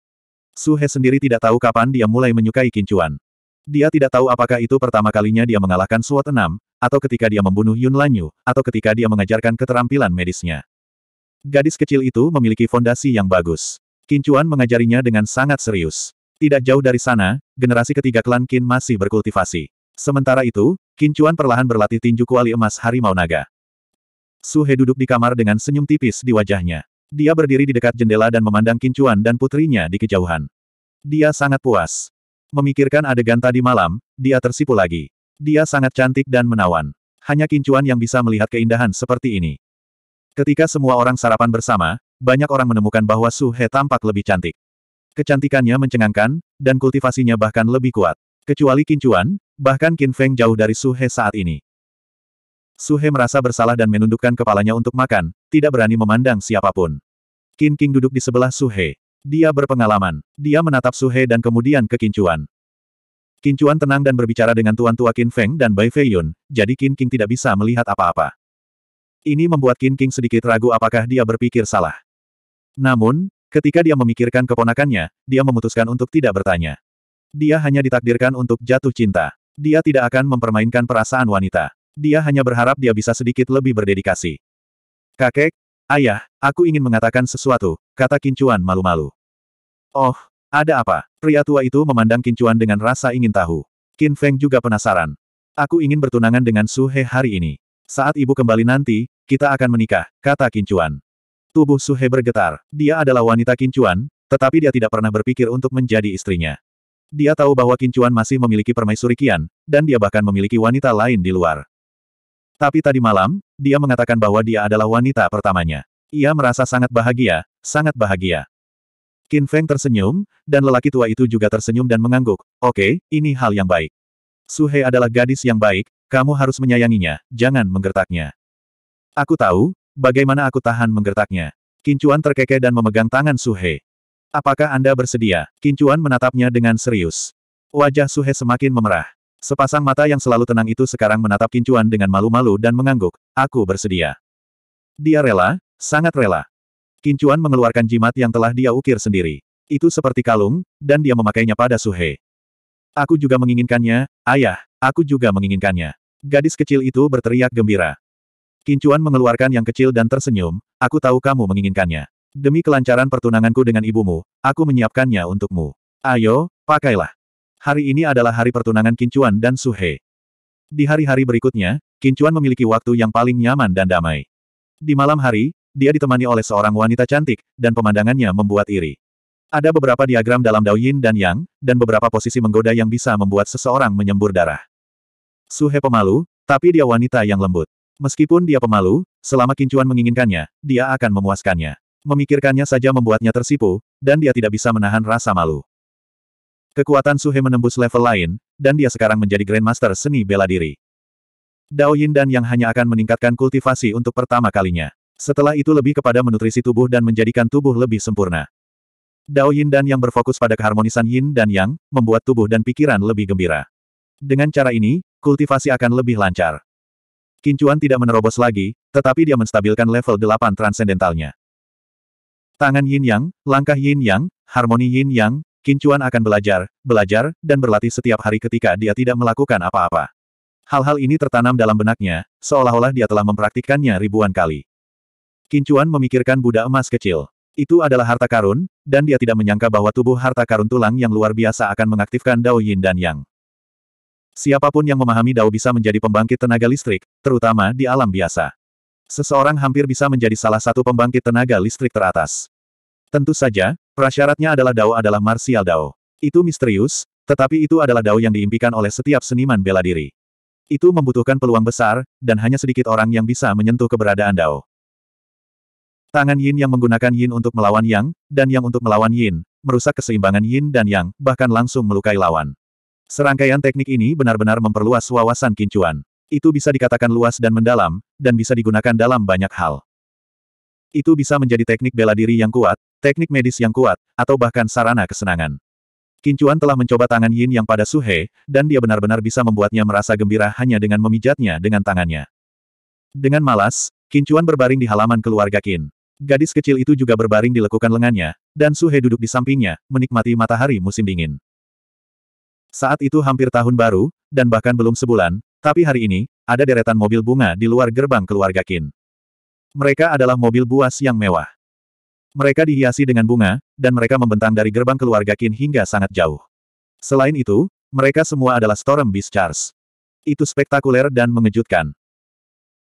Su He sendiri tidak tahu kapan dia mulai menyukai Kincuan. Dia tidak tahu apakah itu pertama kalinya dia mengalahkan Suot enam, atau ketika dia membunuh Yun Lanyu, atau ketika dia mengajarkan keterampilan medisnya. Gadis kecil itu memiliki fondasi yang bagus. Kincuan mengajarinya dengan sangat serius. Tidak jauh dari sana, generasi ketiga klan Kin masih berkultivasi. Sementara itu, Kincuan perlahan berlatih tinju kuali emas harimau naga. Suhe duduk di kamar dengan senyum tipis di wajahnya. Dia berdiri di dekat jendela dan memandang Kincuan dan putrinya di kejauhan. Dia sangat puas. Memikirkan adegan tadi malam, dia tersipu lagi. Dia sangat cantik dan menawan. Hanya Kincuan yang bisa melihat keindahan seperti ini. Ketika semua orang sarapan bersama, banyak orang menemukan bahwa Suhe tampak lebih cantik. Kecantikannya mencengangkan, dan kultivasinya bahkan lebih kuat. Kecuali Kincuan, bahkan Qin Feng jauh dari Suhe saat ini. Suhe merasa bersalah dan menundukkan kepalanya untuk makan, tidak berani memandang siapapun. Qin King duduk di sebelah Suhe. Dia berpengalaman. Dia menatap Suhe dan kemudian ke Kincuan. Kincuan tenang dan berbicara dengan Tuan Tua Qin Feng dan Bai Feiyun, jadi Qin King tidak bisa melihat apa-apa. Ini membuat Qin King sedikit ragu apakah dia berpikir salah. Namun, ketika dia memikirkan keponakannya, dia memutuskan untuk tidak bertanya. Dia hanya ditakdirkan untuk jatuh cinta. Dia tidak akan mempermainkan perasaan wanita. Dia hanya berharap dia bisa sedikit lebih berdedikasi. Kakek, ayah, aku ingin mengatakan sesuatu, kata Kincuan malu-malu. Oh, ada apa? Pria tua itu memandang Kincuan dengan rasa ingin tahu. Qin Feng juga penasaran. Aku ingin bertunangan dengan Su He hari ini. Saat ibu kembali nanti, kita akan menikah, kata Kincuan. Tubuh Su He bergetar. Dia adalah wanita Kincuan, tetapi dia tidak pernah berpikir untuk menjadi istrinya. Dia tahu bahwa Kincuan masih memiliki permaisuri Kian, dan dia bahkan memiliki wanita lain di luar. Tapi tadi malam, dia mengatakan bahwa dia adalah wanita pertamanya. Ia merasa sangat bahagia, sangat bahagia. Qin Feng tersenyum, dan lelaki tua itu juga tersenyum dan mengangguk. Oke, okay, ini hal yang baik. Su He adalah gadis yang baik, kamu harus menyayanginya, jangan menggertaknya. Aku tahu, bagaimana aku tahan menggertaknya. Chuan terkekeh dan memegang tangan Su He. Apakah Anda bersedia? Chuan menatapnya dengan serius. Wajah Su He semakin memerah. Sepasang mata yang selalu tenang itu sekarang menatap kincuan dengan malu-malu dan mengangguk, aku bersedia. Dia rela, sangat rela. Kincuan mengeluarkan jimat yang telah dia ukir sendiri. Itu seperti kalung, dan dia memakainya pada Suhe. Aku juga menginginkannya, ayah, aku juga menginginkannya. Gadis kecil itu berteriak gembira. Kincuan mengeluarkan yang kecil dan tersenyum, aku tahu kamu menginginkannya. Demi kelancaran pertunanganku dengan ibumu, aku menyiapkannya untukmu. Ayo, pakailah hari ini adalah hari pertunangan Kincuan dan Suhe. Di hari-hari berikutnya, Kincuan memiliki waktu yang paling nyaman dan damai. Di malam hari, dia ditemani oleh seorang wanita cantik, dan pemandangannya membuat iri. Ada beberapa diagram dalam Dao Yin dan Yang, dan beberapa posisi menggoda yang bisa membuat seseorang menyembur darah. Suhe pemalu, tapi dia wanita yang lembut. Meskipun dia pemalu, selama Kincuan menginginkannya, dia akan memuaskannya. Memikirkannya saja membuatnya tersipu, dan dia tidak bisa menahan rasa malu. Kekuatan Suhe menembus level lain, dan dia sekarang menjadi Grandmaster seni bela diri. Dao Yin dan Yang hanya akan meningkatkan kultivasi untuk pertama kalinya. Setelah itu lebih kepada menutrisi tubuh dan menjadikan tubuh lebih sempurna. Dao Yin dan Yang berfokus pada keharmonisan Yin dan Yang, membuat tubuh dan pikiran lebih gembira. Dengan cara ini, kultivasi akan lebih lancar. Kincuan tidak menerobos lagi, tetapi dia menstabilkan level 8 transendentalnya. Tangan yin yang, langkah yin yang, harmoni yin yang, Kincuan akan belajar, belajar, dan berlatih setiap hari ketika dia tidak melakukan apa-apa. Hal-hal ini tertanam dalam benaknya, seolah-olah dia telah mempraktikkannya ribuan kali. Kincuan memikirkan Buddha emas kecil. Itu adalah harta karun, dan dia tidak menyangka bahwa tubuh harta karun tulang yang luar biasa akan mengaktifkan Dao Yin dan Yang. Siapapun yang memahami Dao bisa menjadi pembangkit tenaga listrik, terutama di alam biasa. Seseorang hampir bisa menjadi salah satu pembangkit tenaga listrik teratas. Tentu saja, Prasyaratnya adalah Dao adalah martial Dao. Itu misterius, tetapi itu adalah Dao yang diimpikan oleh setiap seniman bela diri. Itu membutuhkan peluang besar, dan hanya sedikit orang yang bisa menyentuh keberadaan Dao. Tangan Yin yang menggunakan Yin untuk melawan Yang, dan Yang untuk melawan Yin, merusak keseimbangan Yin dan Yang, bahkan langsung melukai lawan. Serangkaian teknik ini benar-benar memperluas wawasan kincuan. Itu bisa dikatakan luas dan mendalam, dan bisa digunakan dalam banyak hal. Itu bisa menjadi teknik bela diri yang kuat, teknik medis yang kuat, atau bahkan sarana kesenangan. Kincuan telah mencoba tangan Yin yang pada Suhe, dan dia benar-benar bisa membuatnya merasa gembira hanya dengan memijatnya dengan tangannya. Dengan malas, Kincuan berbaring di halaman keluarga Kin. Gadis kecil itu juga berbaring di lekukan lengannya, dan Suhe duduk di sampingnya, menikmati matahari musim dingin. Saat itu hampir tahun baru, dan bahkan belum sebulan, tapi hari ini, ada deretan mobil bunga di luar gerbang keluarga Kin. Mereka adalah mobil buas yang mewah. Mereka dihiasi dengan bunga, dan mereka membentang dari gerbang keluarga Qin hingga sangat jauh. Selain itu, mereka semua adalah Storm Beast Charge. Itu spektakuler dan mengejutkan.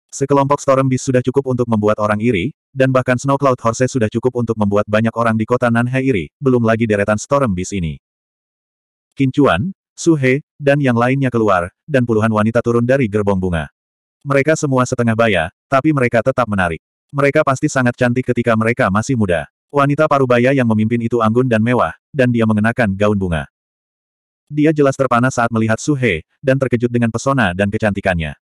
Sekelompok Storm Beast sudah cukup untuk membuat orang iri, dan bahkan Snow Cloud Horse sudah cukup untuk membuat banyak orang di kota Nanhe iri, belum lagi deretan Storm Beast ini. Qin Chuan, Su He, dan yang lainnya keluar, dan puluhan wanita turun dari gerbong bunga. Mereka semua setengah baya, tapi mereka tetap menarik. Mereka pasti sangat cantik ketika mereka masih muda. Wanita parubaya yang memimpin itu anggun dan mewah, dan dia mengenakan gaun bunga. Dia jelas terpana saat melihat Suhe, dan terkejut dengan pesona dan kecantikannya.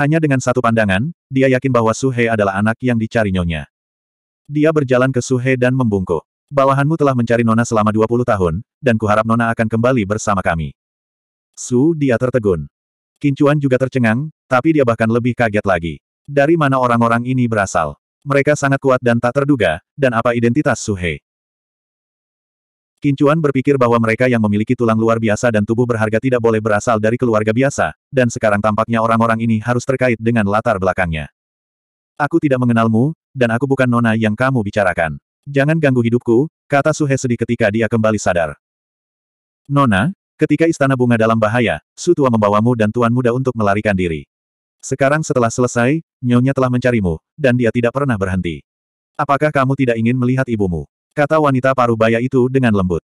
Hanya dengan satu pandangan, dia yakin bahwa Suhe adalah anak yang dicari nyonya. Dia berjalan ke Suhe dan membungkuk. Bawahanmu telah mencari Nona selama 20 tahun, dan kuharap Nona akan kembali bersama kami. Su dia tertegun. Kincuan juga tercengang, tapi dia bahkan lebih kaget lagi. Dari mana orang-orang ini berasal? Mereka sangat kuat dan tak terduga, dan apa identitas Suhei? Kincuan berpikir bahwa mereka yang memiliki tulang luar biasa dan tubuh berharga tidak boleh berasal dari keluarga biasa, dan sekarang tampaknya orang-orang ini harus terkait dengan latar belakangnya. Aku tidak mengenalmu, dan aku bukan nona yang kamu bicarakan. Jangan ganggu hidupku, kata Suhe sedih ketika dia kembali sadar. Nona, ketika istana bunga dalam bahaya, Sutua membawamu dan tuan muda untuk melarikan diri. Sekarang setelah selesai, nyonya telah mencarimu, dan dia tidak pernah berhenti. Apakah kamu tidak ingin melihat ibumu? Kata wanita paruh baya itu dengan lembut.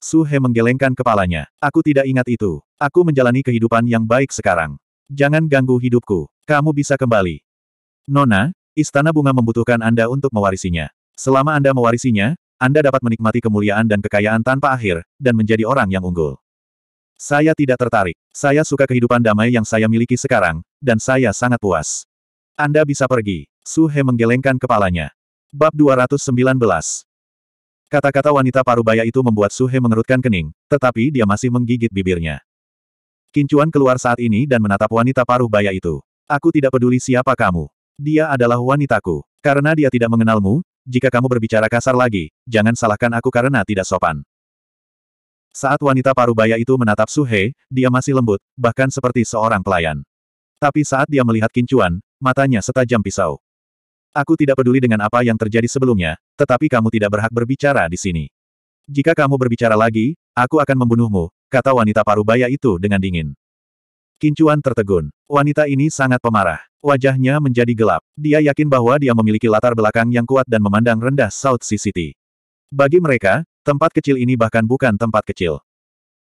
Su He menggelengkan kepalanya. Aku tidak ingat itu. Aku menjalani kehidupan yang baik sekarang. Jangan ganggu hidupku. Kamu bisa kembali. Nona, Istana Bunga membutuhkan Anda untuk mewarisinya. Selama Anda mewarisinya, Anda dapat menikmati kemuliaan dan kekayaan tanpa akhir, dan menjadi orang yang unggul. Saya tidak tertarik. Saya suka kehidupan damai yang saya miliki sekarang, dan saya sangat puas. Anda bisa pergi. Su He menggelengkan kepalanya. Bab 219 Kata-kata wanita parubaya itu membuat Su He mengerutkan kening, tetapi dia masih menggigit bibirnya. Kincuan keluar saat ini dan menatap wanita paruh baya itu. Aku tidak peduli siapa kamu. Dia adalah wanitaku. Karena dia tidak mengenalmu, jika kamu berbicara kasar lagi, jangan salahkan aku karena tidak sopan. Saat wanita parubaya itu menatap Suhe, dia masih lembut, bahkan seperti seorang pelayan. Tapi saat dia melihat kincuan, matanya setajam pisau. Aku tidak peduli dengan apa yang terjadi sebelumnya, tetapi kamu tidak berhak berbicara di sini. Jika kamu berbicara lagi, aku akan membunuhmu, kata wanita parubaya itu dengan dingin. Kincuan tertegun. Wanita ini sangat pemarah. Wajahnya menjadi gelap. Dia yakin bahwa dia memiliki latar belakang yang kuat dan memandang rendah South Sea City. Bagi mereka, Tempat kecil ini bahkan bukan tempat kecil.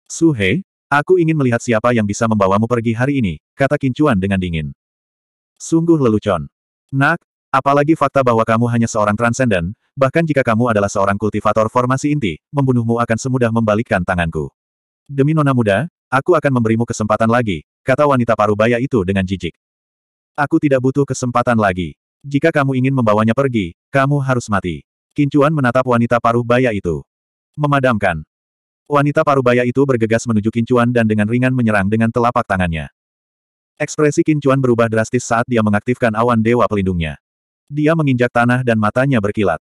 Suhe, aku ingin melihat siapa yang bisa membawamu pergi hari ini, kata Kincuan dengan dingin. Sungguh lelucon. Nak, apalagi fakta bahwa kamu hanya seorang transenden, bahkan jika kamu adalah seorang kultivator formasi inti, membunuhmu akan semudah membalikkan tanganku. Demi nona muda, aku akan memberimu kesempatan lagi, kata wanita parubaya itu dengan jijik. Aku tidak butuh kesempatan lagi. Jika kamu ingin membawanya pergi, kamu harus mati. Kincuan menatap wanita paruh baya itu. Memadamkan. Wanita parubaya itu bergegas menuju Kincuan dan dengan ringan menyerang dengan telapak tangannya. Ekspresi Kincuan berubah drastis saat dia mengaktifkan awan dewa pelindungnya. Dia menginjak tanah dan matanya berkilat.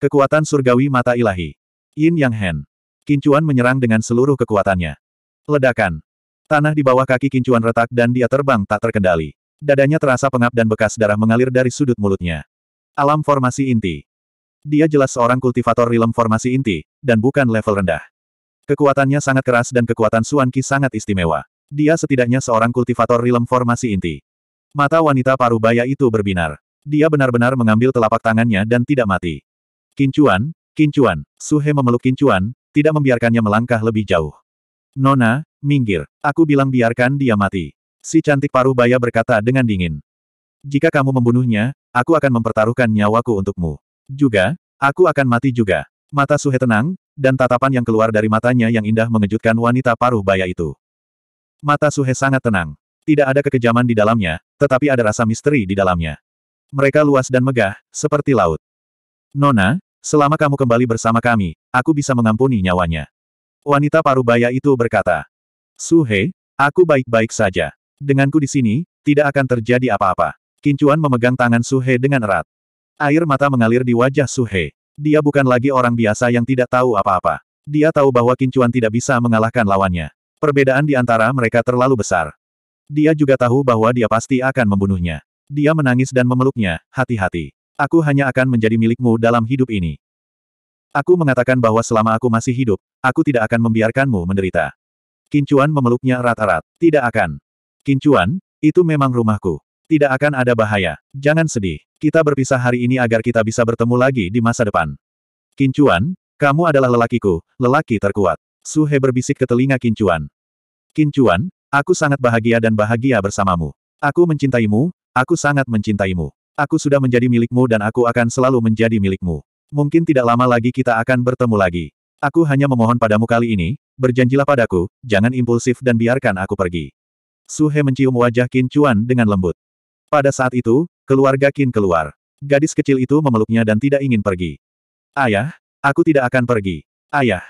Kekuatan surgawi mata ilahi. Yin Yang Hen. Kincuan menyerang dengan seluruh kekuatannya. Ledakan. Tanah di bawah kaki Kincuan retak dan dia terbang tak terkendali. Dadanya terasa pengap dan bekas darah mengalir dari sudut mulutnya. Alam formasi inti. Dia jelas seorang kultivator rilem formasi inti, dan bukan level rendah. Kekuatannya sangat keras dan kekuatan Suan Qi sangat istimewa. Dia setidaknya seorang kultivator rilem formasi inti. Mata wanita parubaya itu berbinar. Dia benar-benar mengambil telapak tangannya dan tidak mati. Kincuan, Kincuan, Suhe memeluk Kincuan, tidak membiarkannya melangkah lebih jauh. Nona, minggir. Aku bilang biarkan dia mati. Si cantik parubaya berkata dengan dingin. Jika kamu membunuhnya, aku akan mempertaruhkan nyawaku untukmu. Juga, aku akan mati juga. Mata Suhe tenang, dan tatapan yang keluar dari matanya yang indah mengejutkan wanita paruh baya itu. Mata Suhe sangat tenang. Tidak ada kekejaman di dalamnya, tetapi ada rasa misteri di dalamnya. Mereka luas dan megah, seperti laut. Nona, selama kamu kembali bersama kami, aku bisa mengampuni nyawanya. Wanita paruh baya itu berkata. Suhe, aku baik-baik saja. Denganku di sini, tidak akan terjadi apa-apa. Kincuan memegang tangan Suhe dengan erat. Air mata mengalir di wajah Suhe. Dia bukan lagi orang biasa yang tidak tahu apa-apa. Dia tahu bahwa Kincuan tidak bisa mengalahkan lawannya. Perbedaan di antara mereka terlalu besar. Dia juga tahu bahwa dia pasti akan membunuhnya. Dia menangis dan memeluknya, hati-hati. Aku hanya akan menjadi milikmu dalam hidup ini. Aku mengatakan bahwa selama aku masih hidup, aku tidak akan membiarkanmu menderita. Kincuan memeluknya erat-erat. Tidak akan. Kincuan, itu memang rumahku. Tidak akan ada bahaya. Jangan sedih. Kita berpisah hari ini agar kita bisa bertemu lagi di masa depan. Kincuan, kamu adalah lelakiku, lelaki terkuat. Suhe berbisik ke telinga Kincuan. Kincuan, aku sangat bahagia dan bahagia bersamamu. Aku mencintaimu, aku sangat mencintaimu. Aku sudah menjadi milikmu dan aku akan selalu menjadi milikmu. Mungkin tidak lama lagi kita akan bertemu lagi. Aku hanya memohon padamu kali ini, berjanjilah padaku, jangan impulsif dan biarkan aku pergi. Suhe mencium wajah Kincuan dengan lembut. Pada saat itu, keluarga Qin keluar. Gadis kecil itu memeluknya dan tidak ingin pergi. Ayah, aku tidak akan pergi. Ayah.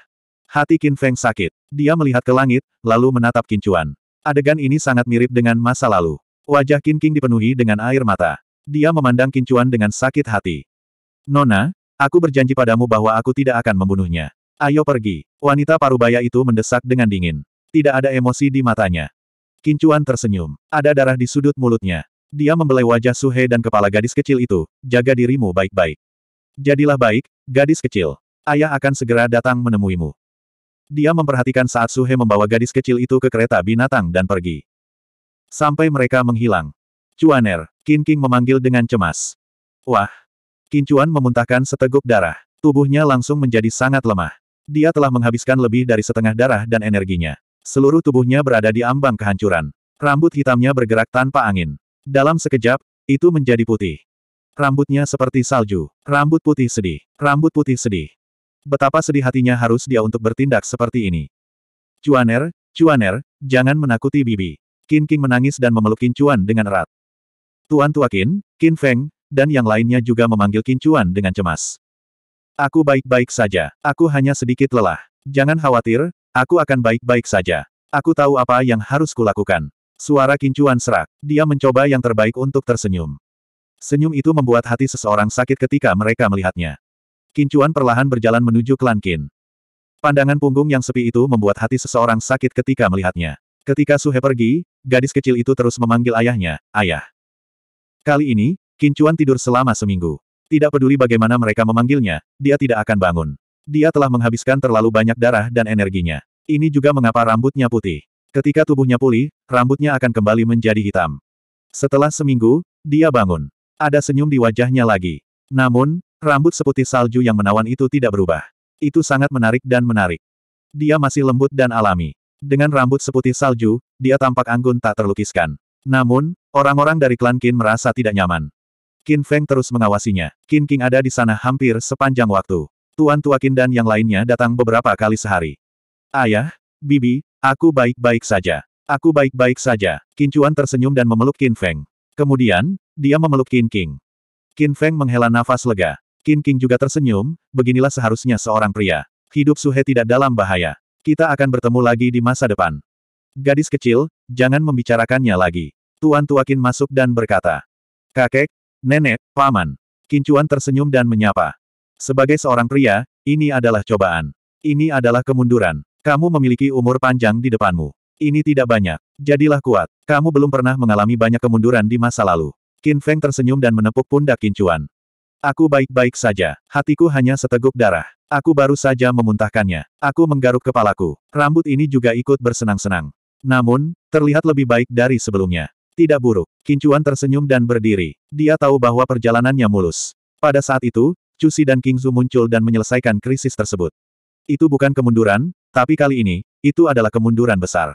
Hati Qin Feng sakit. Dia melihat ke langit, lalu menatap Chuan. Adegan ini sangat mirip dengan masa lalu. Wajah Qin King dipenuhi dengan air mata. Dia memandang Chuan dengan sakit hati. Nona, aku berjanji padamu bahwa aku tidak akan membunuhnya. Ayo pergi. Wanita parubaya itu mendesak dengan dingin. Tidak ada emosi di matanya. Chuan tersenyum. Ada darah di sudut mulutnya. Dia membelai wajah Suhe dan kepala gadis kecil itu, jaga dirimu baik-baik. Jadilah baik, gadis kecil. Ayah akan segera datang menemuimu. Dia memperhatikan saat Suhe membawa gadis kecil itu ke kereta binatang dan pergi. Sampai mereka menghilang. Cuaner, King King memanggil dengan cemas. Wah! Kincuan memuntahkan seteguk darah. Tubuhnya langsung menjadi sangat lemah. Dia telah menghabiskan lebih dari setengah darah dan energinya. Seluruh tubuhnya berada di ambang kehancuran. Rambut hitamnya bergerak tanpa angin. Dalam sekejap, itu menjadi putih. Rambutnya seperti salju. Rambut putih sedih. Rambut putih sedih. Betapa sedih hatinya harus dia untuk bertindak seperti ini. Cuaner, Cuaner, jangan menakuti Bibi. Qin King menangis dan memeluk Qin Chuan dengan erat. Tuan Tua Qin, Qin Feng, dan yang lainnya juga memanggil Qin Chuan dengan cemas. Aku baik-baik saja. Aku hanya sedikit lelah. Jangan khawatir, aku akan baik-baik saja. Aku tahu apa yang harus kulakukan. Suara kincuan serak. Dia mencoba yang terbaik untuk tersenyum. Senyum itu membuat hati seseorang sakit ketika mereka melihatnya. Kincuan perlahan berjalan menuju klan Qin. Pandangan punggung yang sepi itu membuat hati seseorang sakit ketika melihatnya. Ketika Suhe pergi, gadis kecil itu terus memanggil ayahnya, ayah. Kali ini, Kincuan tidur selama seminggu. Tidak peduli bagaimana mereka memanggilnya, dia tidak akan bangun. Dia telah menghabiskan terlalu banyak darah dan energinya. Ini juga mengapa rambutnya putih. Ketika tubuhnya pulih, rambutnya akan kembali menjadi hitam. Setelah seminggu, dia bangun. Ada senyum di wajahnya lagi. Namun, rambut seputih salju yang menawan itu tidak berubah. Itu sangat menarik dan menarik. Dia masih lembut dan alami. Dengan rambut seputih salju, dia tampak anggun tak terlukiskan. Namun, orang-orang dari klan Qin merasa tidak nyaman. Qin Feng terus mengawasinya. Qin King ada di sana hampir sepanjang waktu. Tuan Tua Qin dan yang lainnya datang beberapa kali sehari. Ayah, Bibi, Aku baik-baik saja. Aku baik-baik saja. Kincuan tersenyum dan memeluk Qin Feng. Kemudian, dia memeluk Qin King. Qin Feng menghela nafas lega. Qin King juga tersenyum, beginilah seharusnya seorang pria. Hidup Suhe tidak dalam bahaya. Kita akan bertemu lagi di masa depan. Gadis kecil, jangan membicarakannya lagi. Tuan Tua Qin masuk dan berkata. Kakek, nenek, paman. Kincuan tersenyum dan menyapa. Sebagai seorang pria, ini adalah cobaan. Ini adalah kemunduran. Kamu memiliki umur panjang di depanmu. Ini tidak banyak. Jadilah kuat. Kamu belum pernah mengalami banyak kemunduran di masa lalu. Qin Feng tersenyum dan menepuk pundak Qin Chuan. Aku baik-baik saja. Hatiku hanya seteguk darah. Aku baru saja memuntahkannya. Aku menggaruk kepalaku. Rambut ini juga ikut bersenang-senang. Namun, terlihat lebih baik dari sebelumnya. Tidak buruk. Qin Chuan tersenyum dan berdiri. Dia tahu bahwa perjalanannya mulus. Pada saat itu, Cusi dan King Zhu muncul dan menyelesaikan krisis tersebut. Itu bukan kemunduran, tapi kali ini, itu adalah kemunduran besar.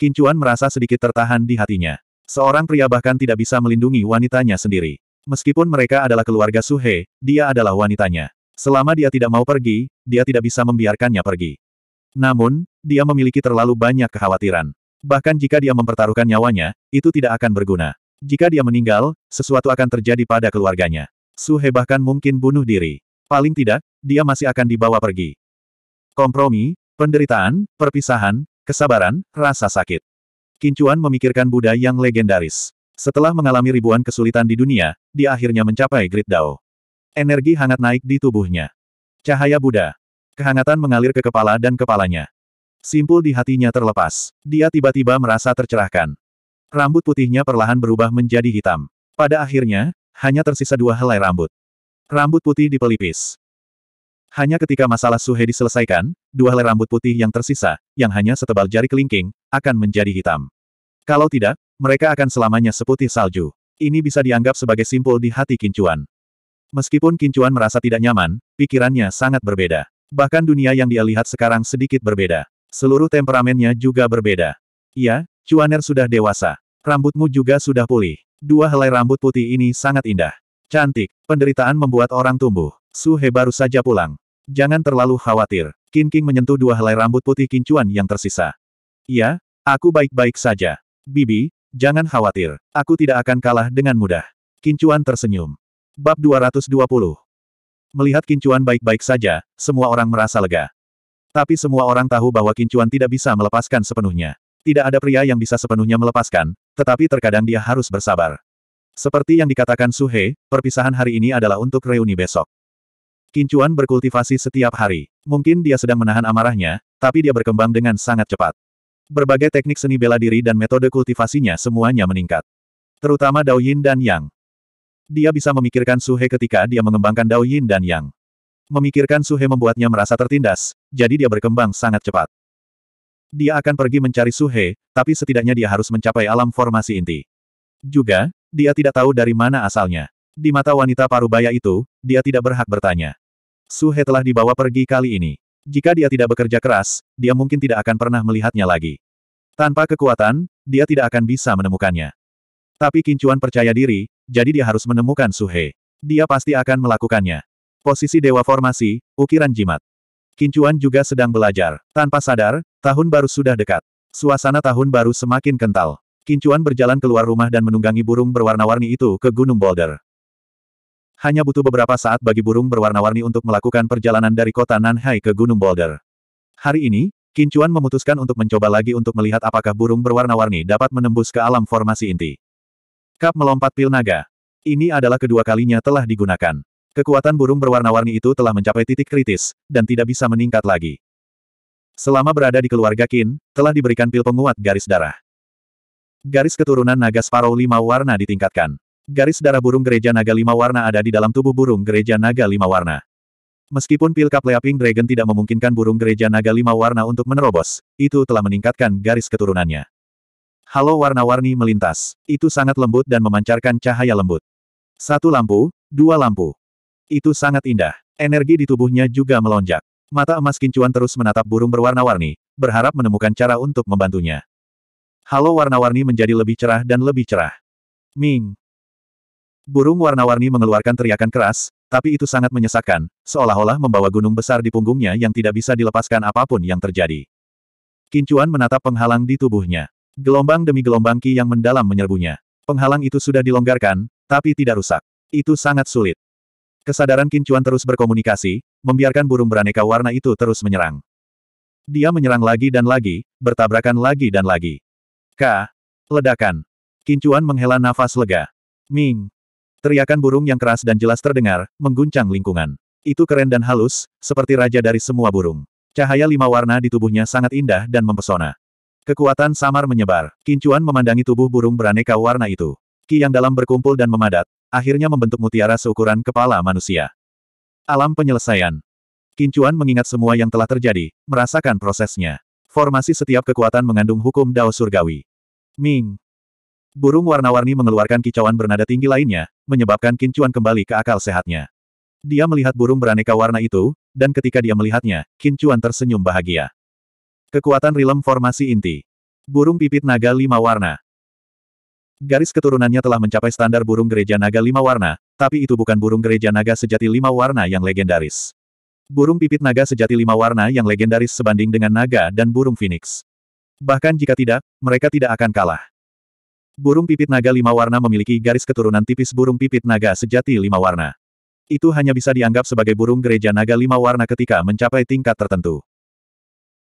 Kincuan merasa sedikit tertahan di hatinya. Seorang pria bahkan tidak bisa melindungi wanitanya sendiri. Meskipun mereka adalah keluarga Suhe, dia adalah wanitanya. Selama dia tidak mau pergi, dia tidak bisa membiarkannya pergi. Namun, dia memiliki terlalu banyak kekhawatiran. Bahkan jika dia mempertaruhkan nyawanya, itu tidak akan berguna. Jika dia meninggal, sesuatu akan terjadi pada keluarganya. Suhe bahkan mungkin bunuh diri. Paling tidak, dia masih akan dibawa pergi. Kompromi, Penderitaan, perpisahan, kesabaran, rasa sakit. Kincuan memikirkan Buddha yang legendaris. Setelah mengalami ribuan kesulitan di dunia, dia akhirnya mencapai Great Dao. Energi hangat naik di tubuhnya. Cahaya Buddha. Kehangatan mengalir ke kepala dan kepalanya. Simpul di hatinya terlepas. Dia tiba-tiba merasa tercerahkan. Rambut putihnya perlahan berubah menjadi hitam. Pada akhirnya, hanya tersisa dua helai rambut. Rambut putih dipelipis. Hanya ketika masalah Suhe diselesaikan, dua helai rambut putih yang tersisa, yang hanya setebal jari kelingking, akan menjadi hitam. Kalau tidak, mereka akan selamanya seputih salju. Ini bisa dianggap sebagai simpul di hati Kincuan. Meskipun Kincuan merasa tidak nyaman, pikirannya sangat berbeda. Bahkan dunia yang dia lihat sekarang sedikit berbeda. Seluruh temperamennya juga berbeda. Iya, Cuaner sudah dewasa. Rambutmu juga sudah pulih. Dua helai rambut putih ini sangat indah. Cantik, penderitaan membuat orang tumbuh. Suhe baru saja pulang. Jangan terlalu khawatir. Kin King menyentuh dua helai rambut putih kincuan yang tersisa. Ya, aku baik-baik saja. Bibi, jangan khawatir. Aku tidak akan kalah dengan mudah. Kincuan tersenyum. Bab 220 Melihat Kincuan baik-baik saja, semua orang merasa lega. Tapi semua orang tahu bahwa Kincuan tidak bisa melepaskan sepenuhnya. Tidak ada pria yang bisa sepenuhnya melepaskan, tetapi terkadang dia harus bersabar. Seperti yang dikatakan Suhe, perpisahan hari ini adalah untuk reuni besok. Kincuan berkultivasi setiap hari. Mungkin dia sedang menahan amarahnya, tapi dia berkembang dengan sangat cepat. Berbagai teknik seni bela diri dan metode kultivasinya semuanya meningkat. Terutama Dao Yin dan Yang. Dia bisa memikirkan Suhe ketika dia mengembangkan Dao Yin dan Yang. Memikirkan Suhe membuatnya merasa tertindas, jadi dia berkembang sangat cepat. Dia akan pergi mencari Suhe, tapi setidaknya dia harus mencapai alam formasi inti. Juga, dia tidak tahu dari mana asalnya. Di mata wanita parubaya itu, dia tidak berhak bertanya. Suhe telah dibawa pergi kali ini. Jika dia tidak bekerja keras, dia mungkin tidak akan pernah melihatnya lagi. Tanpa kekuatan, dia tidak akan bisa menemukannya. Tapi Kincuan percaya diri, jadi dia harus menemukan Suhe. Dia pasti akan melakukannya. Posisi Dewa Formasi, ukiran jimat. Kincuan juga sedang belajar. Tanpa sadar, tahun baru sudah dekat. Suasana tahun baru semakin kental. Kincuan berjalan keluar rumah dan menunggangi burung berwarna-warni itu ke Gunung Boulder. Hanya butuh beberapa saat bagi burung berwarna-warni untuk melakukan perjalanan dari kota Nanhai ke Gunung Boulder. Hari ini, Kincuan memutuskan untuk mencoba lagi untuk melihat apakah burung berwarna-warni dapat menembus ke alam formasi inti. Kap melompat pil naga. Ini adalah kedua kalinya telah digunakan. Kekuatan burung berwarna-warni itu telah mencapai titik kritis, dan tidak bisa meningkat lagi. Selama berada di keluarga Kin, telah diberikan pil penguat garis darah. Garis keturunan naga Sparrow lima warna ditingkatkan. Garis darah burung gereja naga lima warna ada di dalam tubuh burung gereja naga lima warna. Meskipun pil Leaping Dragon tidak memungkinkan burung gereja naga lima warna untuk menerobos, itu telah meningkatkan garis keturunannya. Halo warna-warni melintas. Itu sangat lembut dan memancarkan cahaya lembut. Satu lampu, dua lampu. Itu sangat indah. Energi di tubuhnya juga melonjak. Mata emas kincuan terus menatap burung berwarna-warni, berharap menemukan cara untuk membantunya. Halo warna-warni menjadi lebih cerah dan lebih cerah. Ming, Burung warna-warni mengeluarkan teriakan keras, tapi itu sangat menyesakkan, seolah-olah membawa gunung besar di punggungnya yang tidak bisa dilepaskan apapun yang terjadi. Kincuan menatap penghalang di tubuhnya. Gelombang demi gelombang ki yang mendalam menyerbunya. Penghalang itu sudah dilonggarkan, tapi tidak rusak. Itu sangat sulit. Kesadaran Kincuan terus berkomunikasi, membiarkan burung beraneka warna itu terus menyerang. Dia menyerang lagi dan lagi, bertabrakan lagi dan lagi. K. Ledakan. Kincuan menghela nafas lega. Ming. Teriakan burung yang keras dan jelas terdengar, mengguncang lingkungan. Itu keren dan halus, seperti raja dari semua burung. Cahaya lima warna di tubuhnya sangat indah dan mempesona. Kekuatan samar menyebar. Kincuan memandangi tubuh burung beraneka warna itu. Ki yang dalam berkumpul dan memadat, akhirnya membentuk mutiara seukuran kepala manusia. Alam penyelesaian. Kincuan mengingat semua yang telah terjadi, merasakan prosesnya. Formasi setiap kekuatan mengandung hukum Dao Surgawi. Ming. Burung warna-warni mengeluarkan kicauan bernada tinggi lainnya, menyebabkan Kincuan kembali ke akal sehatnya. Dia melihat burung beraneka warna itu, dan ketika dia melihatnya, Kincuan tersenyum bahagia. Kekuatan rilem formasi inti. Burung pipit naga lima warna. Garis keturunannya telah mencapai standar burung gereja naga lima warna, tapi itu bukan burung gereja naga sejati lima warna yang legendaris. Burung pipit naga sejati lima warna yang legendaris sebanding dengan naga dan burung phoenix. Bahkan jika tidak, mereka tidak akan kalah. Burung pipit naga lima warna memiliki garis keturunan tipis burung pipit naga sejati lima warna. Itu hanya bisa dianggap sebagai burung gereja naga lima warna ketika mencapai tingkat tertentu.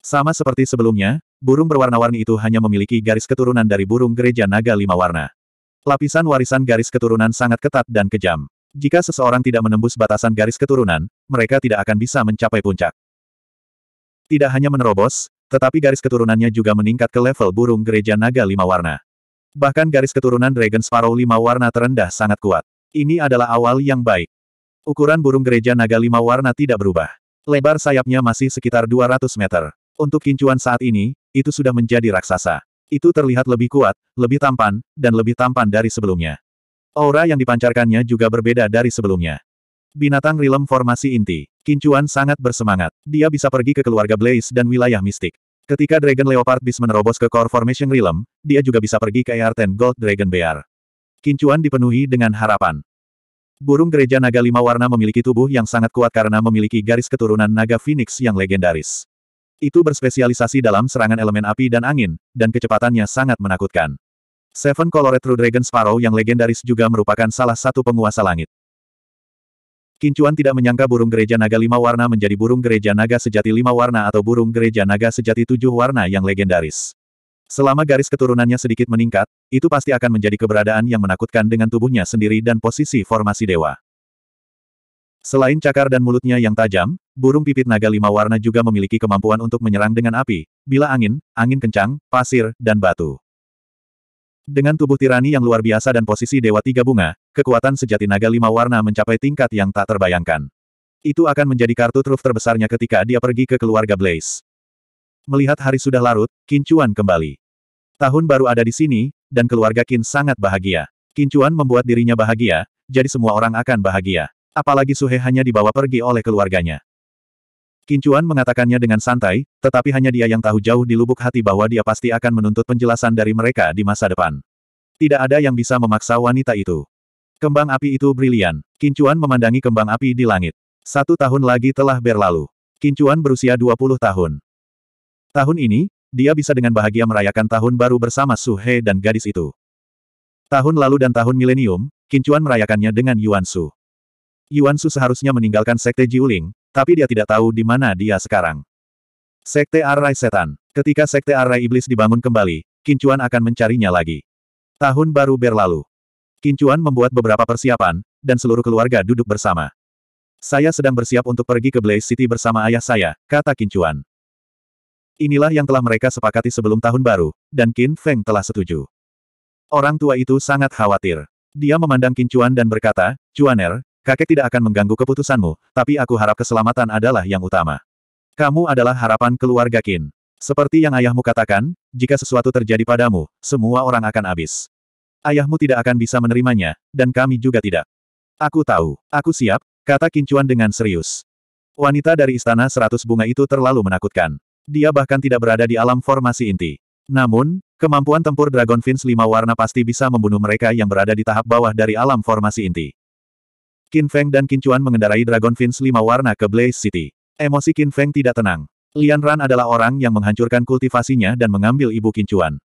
Sama seperti sebelumnya, burung berwarna-warni itu hanya memiliki garis keturunan dari burung gereja naga lima warna. Lapisan warisan garis keturunan sangat ketat dan kejam. Jika seseorang tidak menembus batasan garis keturunan, mereka tidak akan bisa mencapai puncak. Tidak hanya menerobos, tetapi garis keturunannya juga meningkat ke level burung gereja naga lima warna. Bahkan garis keturunan Dragon Sparrow lima warna terendah sangat kuat. Ini adalah awal yang baik. Ukuran burung gereja naga lima warna tidak berubah. Lebar sayapnya masih sekitar 200 meter. Untuk kincuan saat ini, itu sudah menjadi raksasa. Itu terlihat lebih kuat, lebih tampan, dan lebih tampan dari sebelumnya. Aura yang dipancarkannya juga berbeda dari sebelumnya. Binatang rilem formasi inti. Kincuan sangat bersemangat. Dia bisa pergi ke keluarga Blaze dan wilayah mistik. Ketika Dragon Leopard Beast menerobos ke Core Formation Realm, dia juga bisa pergi ke ar Gold Dragon Bear. Kincuan dipenuhi dengan harapan. Burung gereja naga lima warna memiliki tubuh yang sangat kuat karena memiliki garis keturunan naga phoenix yang legendaris. Itu berspesialisasi dalam serangan elemen api dan angin, dan kecepatannya sangat menakutkan. Seven Colored True Dragon Sparrow yang legendaris juga merupakan salah satu penguasa langit. Kincuan tidak menyangka burung gereja naga lima warna menjadi burung gereja naga sejati lima warna atau burung gereja naga sejati tujuh warna yang legendaris. Selama garis keturunannya sedikit meningkat, itu pasti akan menjadi keberadaan yang menakutkan dengan tubuhnya sendiri dan posisi formasi dewa. Selain cakar dan mulutnya yang tajam, burung pipit naga lima warna juga memiliki kemampuan untuk menyerang dengan api, bila angin, angin kencang, pasir, dan batu. Dengan tubuh tirani yang luar biasa dan posisi Dewa Tiga Bunga, kekuatan sejati naga lima warna mencapai tingkat yang tak terbayangkan. Itu akan menjadi kartu truf terbesarnya ketika dia pergi ke keluarga Blaze. Melihat hari sudah larut, Kincuan kembali. Tahun baru ada di sini, dan keluarga Kin sangat bahagia. Kincuan membuat dirinya bahagia, jadi semua orang akan bahagia. Apalagi Suhe hanya dibawa pergi oleh keluarganya. Kincuan mengatakannya dengan santai, tetapi hanya dia yang tahu jauh di lubuk hati bahwa dia pasti akan menuntut penjelasan dari mereka di masa depan. Tidak ada yang bisa memaksa wanita itu. Kembang api itu brilian. Kincuan memandangi kembang api di langit. Satu tahun lagi telah berlalu. Kincuan berusia 20 tahun. Tahun ini, dia bisa dengan bahagia merayakan tahun baru bersama Su He dan gadis itu. Tahun lalu dan tahun milenium, Kincuan merayakannya dengan Yuan Su. Yuan Su seharusnya meninggalkan Sekte Jiuling, tapi dia tidak tahu di mana dia sekarang. Sekte Arai Setan. Ketika Sekte Arai Iblis dibangun kembali, Kincuan akan mencarinya lagi. Tahun baru berlalu. Kincuan membuat beberapa persiapan, dan seluruh keluarga duduk bersama. Saya sedang bersiap untuk pergi ke Blaze City bersama ayah saya, kata Kincuan. Inilah yang telah mereka sepakati sebelum tahun baru, dan Qin Feng telah setuju. Orang tua itu sangat khawatir. Dia memandang Kincuan dan berkata, Cuaner, Kakek tidak akan mengganggu keputusanmu, tapi aku harap keselamatan adalah yang utama. Kamu adalah harapan keluarga Qin. Seperti yang ayahmu katakan, jika sesuatu terjadi padamu, semua orang akan habis. Ayahmu tidak akan bisa menerimanya, dan kami juga tidak. Aku tahu, aku siap, kata Kincuan dengan serius. Wanita dari Istana Seratus Bunga itu terlalu menakutkan. Dia bahkan tidak berada di alam formasi inti. Namun, kemampuan tempur Dragon Fins lima warna pasti bisa membunuh mereka yang berada di tahap bawah dari alam formasi inti. Qin Feng dan Qin Chuan mengendarai Dragon Fins lima warna ke Blaze City. Emosi Qin Feng tidak tenang. Lian Ran adalah orang yang menghancurkan kultivasinya dan mengambil ibu Qin Chuan.